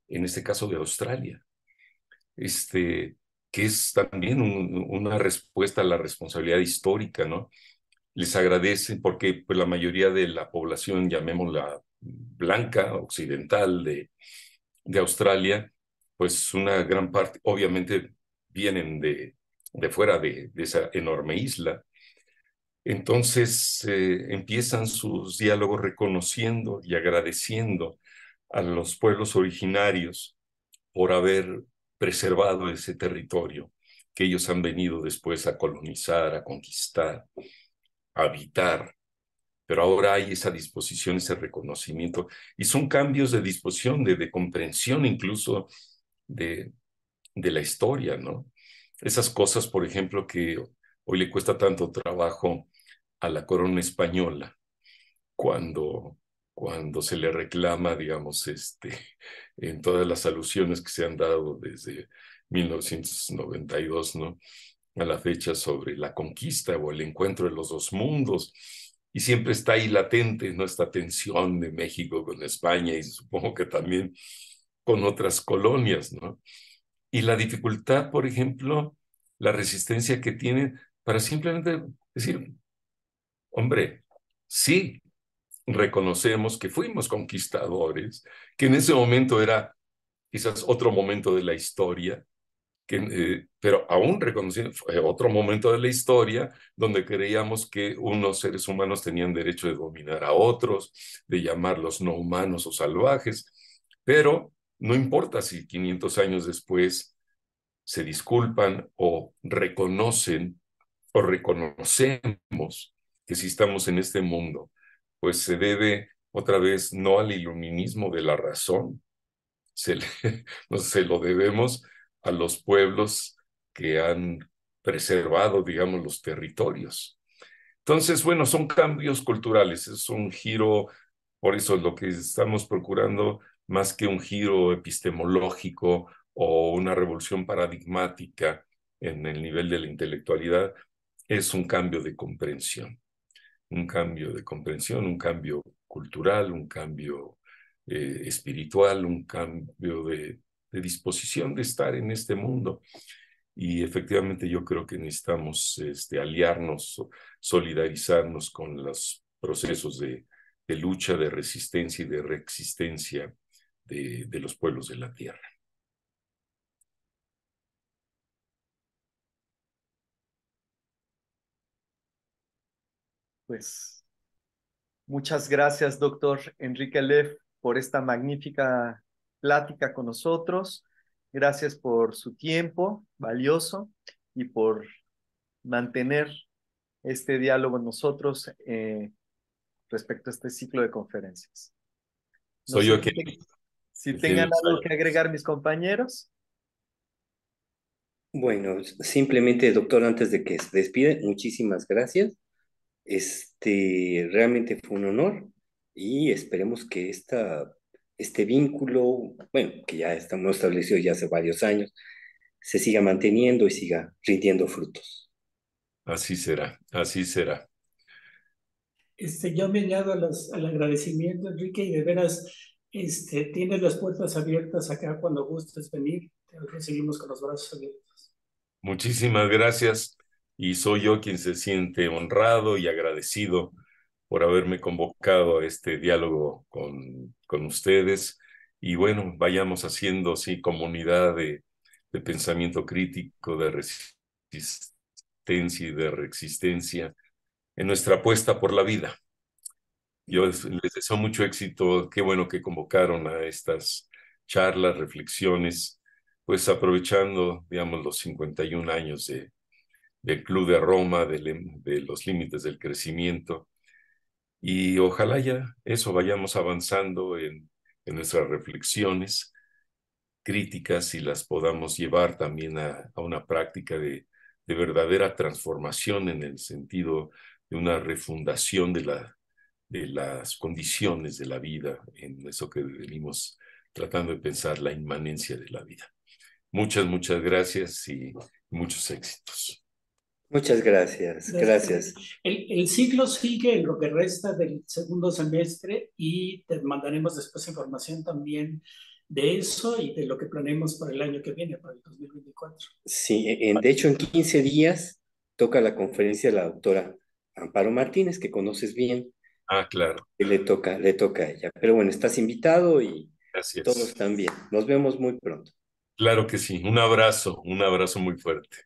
en este caso de Australia, este, que es también una respuesta a la responsabilidad histórica, ¿no? Les agradecen porque pues, la mayoría de la población, llamémosla blanca, occidental de, de Australia, pues una gran parte, obviamente vienen de, de fuera de, esa enorme isla. Entonces eh, empiezan sus diálogos reconociendo y agradeciendo a los pueblos originarios por haber preservado ese territorio que ellos han venido después a colonizar, a conquistar, a habitar. Pero ahora hay esa disposición, ese reconocimiento, y son cambios de disposición, de comprensión incluso de, de la historia, ¿no? Esas cosas, por ejemplo, que hoy le cuesta tanto trabajo a la corona española cuando cuando se le reclama, digamos, este, en todas las alusiones que se han dado desde 1992, ¿no? A la fecha sobre la conquista o el encuentro de los dos mundos. Y siempre está ahí latente, ¿no? Esta tensión de México con España y supongo que también con otras colonias, ¿no? Y la dificultad, por ejemplo, la resistencia que tienen para simplemente decir, hombre, sí, reconocemos que fuimos conquistadores, que en ese momento era quizás otro momento de la historia, que, eh, pero aún reconociendo, otro momento de la historia donde creíamos que unos seres humanos tenían derecho de dominar a otros, de llamarlos no humanos o salvajes, pero no importa si 500 años después se disculpan o reconocen o reconocemos que si estamos en este mundo, pues se debe otra vez no al iluminismo de la razón, se, se lo debemos a los pueblos que han preservado, digamos, los territorios. Entonces, bueno, son cambios culturales, es un giro, por eso lo que estamos procurando más que un giro epistemológico o una revolución paradigmática en el nivel de la intelectualidad, es un cambio de comprensión, un cambio de comprensión, un cambio cultural, un cambio eh, espiritual, un cambio de, disposición de estar en este mundo. Y efectivamente yo creo que necesitamos este, aliarnos, solidarizarnos con los procesos de, de lucha, de resistencia y de reexistencia de, los pueblos de la tierra. Pues muchas gracias, doctor Enrique Leff, por esta magnífica plática con nosotros. Gracias por su tiempo valioso y por mantener este diálogo con nosotros eh, respecto a este ciclo de conferencias. Soy yo quien, si tengan algo que agregar mis compañeros. Bueno, simplemente, doctor, antes de que se despide, muchísimas gracias. Este, realmente fue un honor y esperemos que esta, este vínculo, bueno, que ya estamos establecido ya hace varios años, se siga manteniendo y siga rindiendo frutos. Así será, así será. Este, yo me añado a al agradecimiento, Enrique, y de veras este, tienes las puertas abiertas acá cuando gustes venir. Te recibimos con los brazos abiertos. Muchísimas gracias. Y soy yo quien se siente honrado y agradecido por haberme convocado a este diálogo con, con ustedes. Y bueno, vayamos haciendo así comunidad de, de pensamiento crítico, de resistencia y de resistencia en nuestra apuesta por la vida. Yo les deseo mucho éxito. Qué bueno que convocaron a estas charlas, reflexiones, pues aprovechando, digamos, los 51 años de, del Club de Roma, em, de, los límites del crecimiento. Y ojalá ya eso vayamos avanzando en, nuestras reflexiones críticas y las podamos llevar también a, a una práctica de, de verdadera transformación en el sentido de una refundación de la de las condiciones de la vida, en eso que venimos tratando de pensar, la inmanencia de la vida. Muchas, muchas gracias y muchos éxitos. Muchas gracias, gracias. El, el, ciclo sigue en lo que resta del segundo semestre y te mandaremos después información también de eso y de lo que planeamos para el año que viene, para el 2024. Sí, e, de hecho en 15 días toca la conferencia de la doctora Amparo Martínez, que conoces bien, Ah, claro. le toca, le toca a ella. Pero bueno, estás invitado y todos también. Nos vemos muy pronto. Claro que sí. Un abrazo, un abrazo muy fuerte.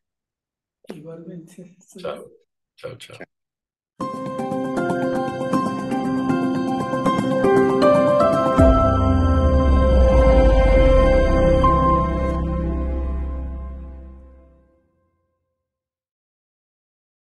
Igualmente. chao, chao. chao.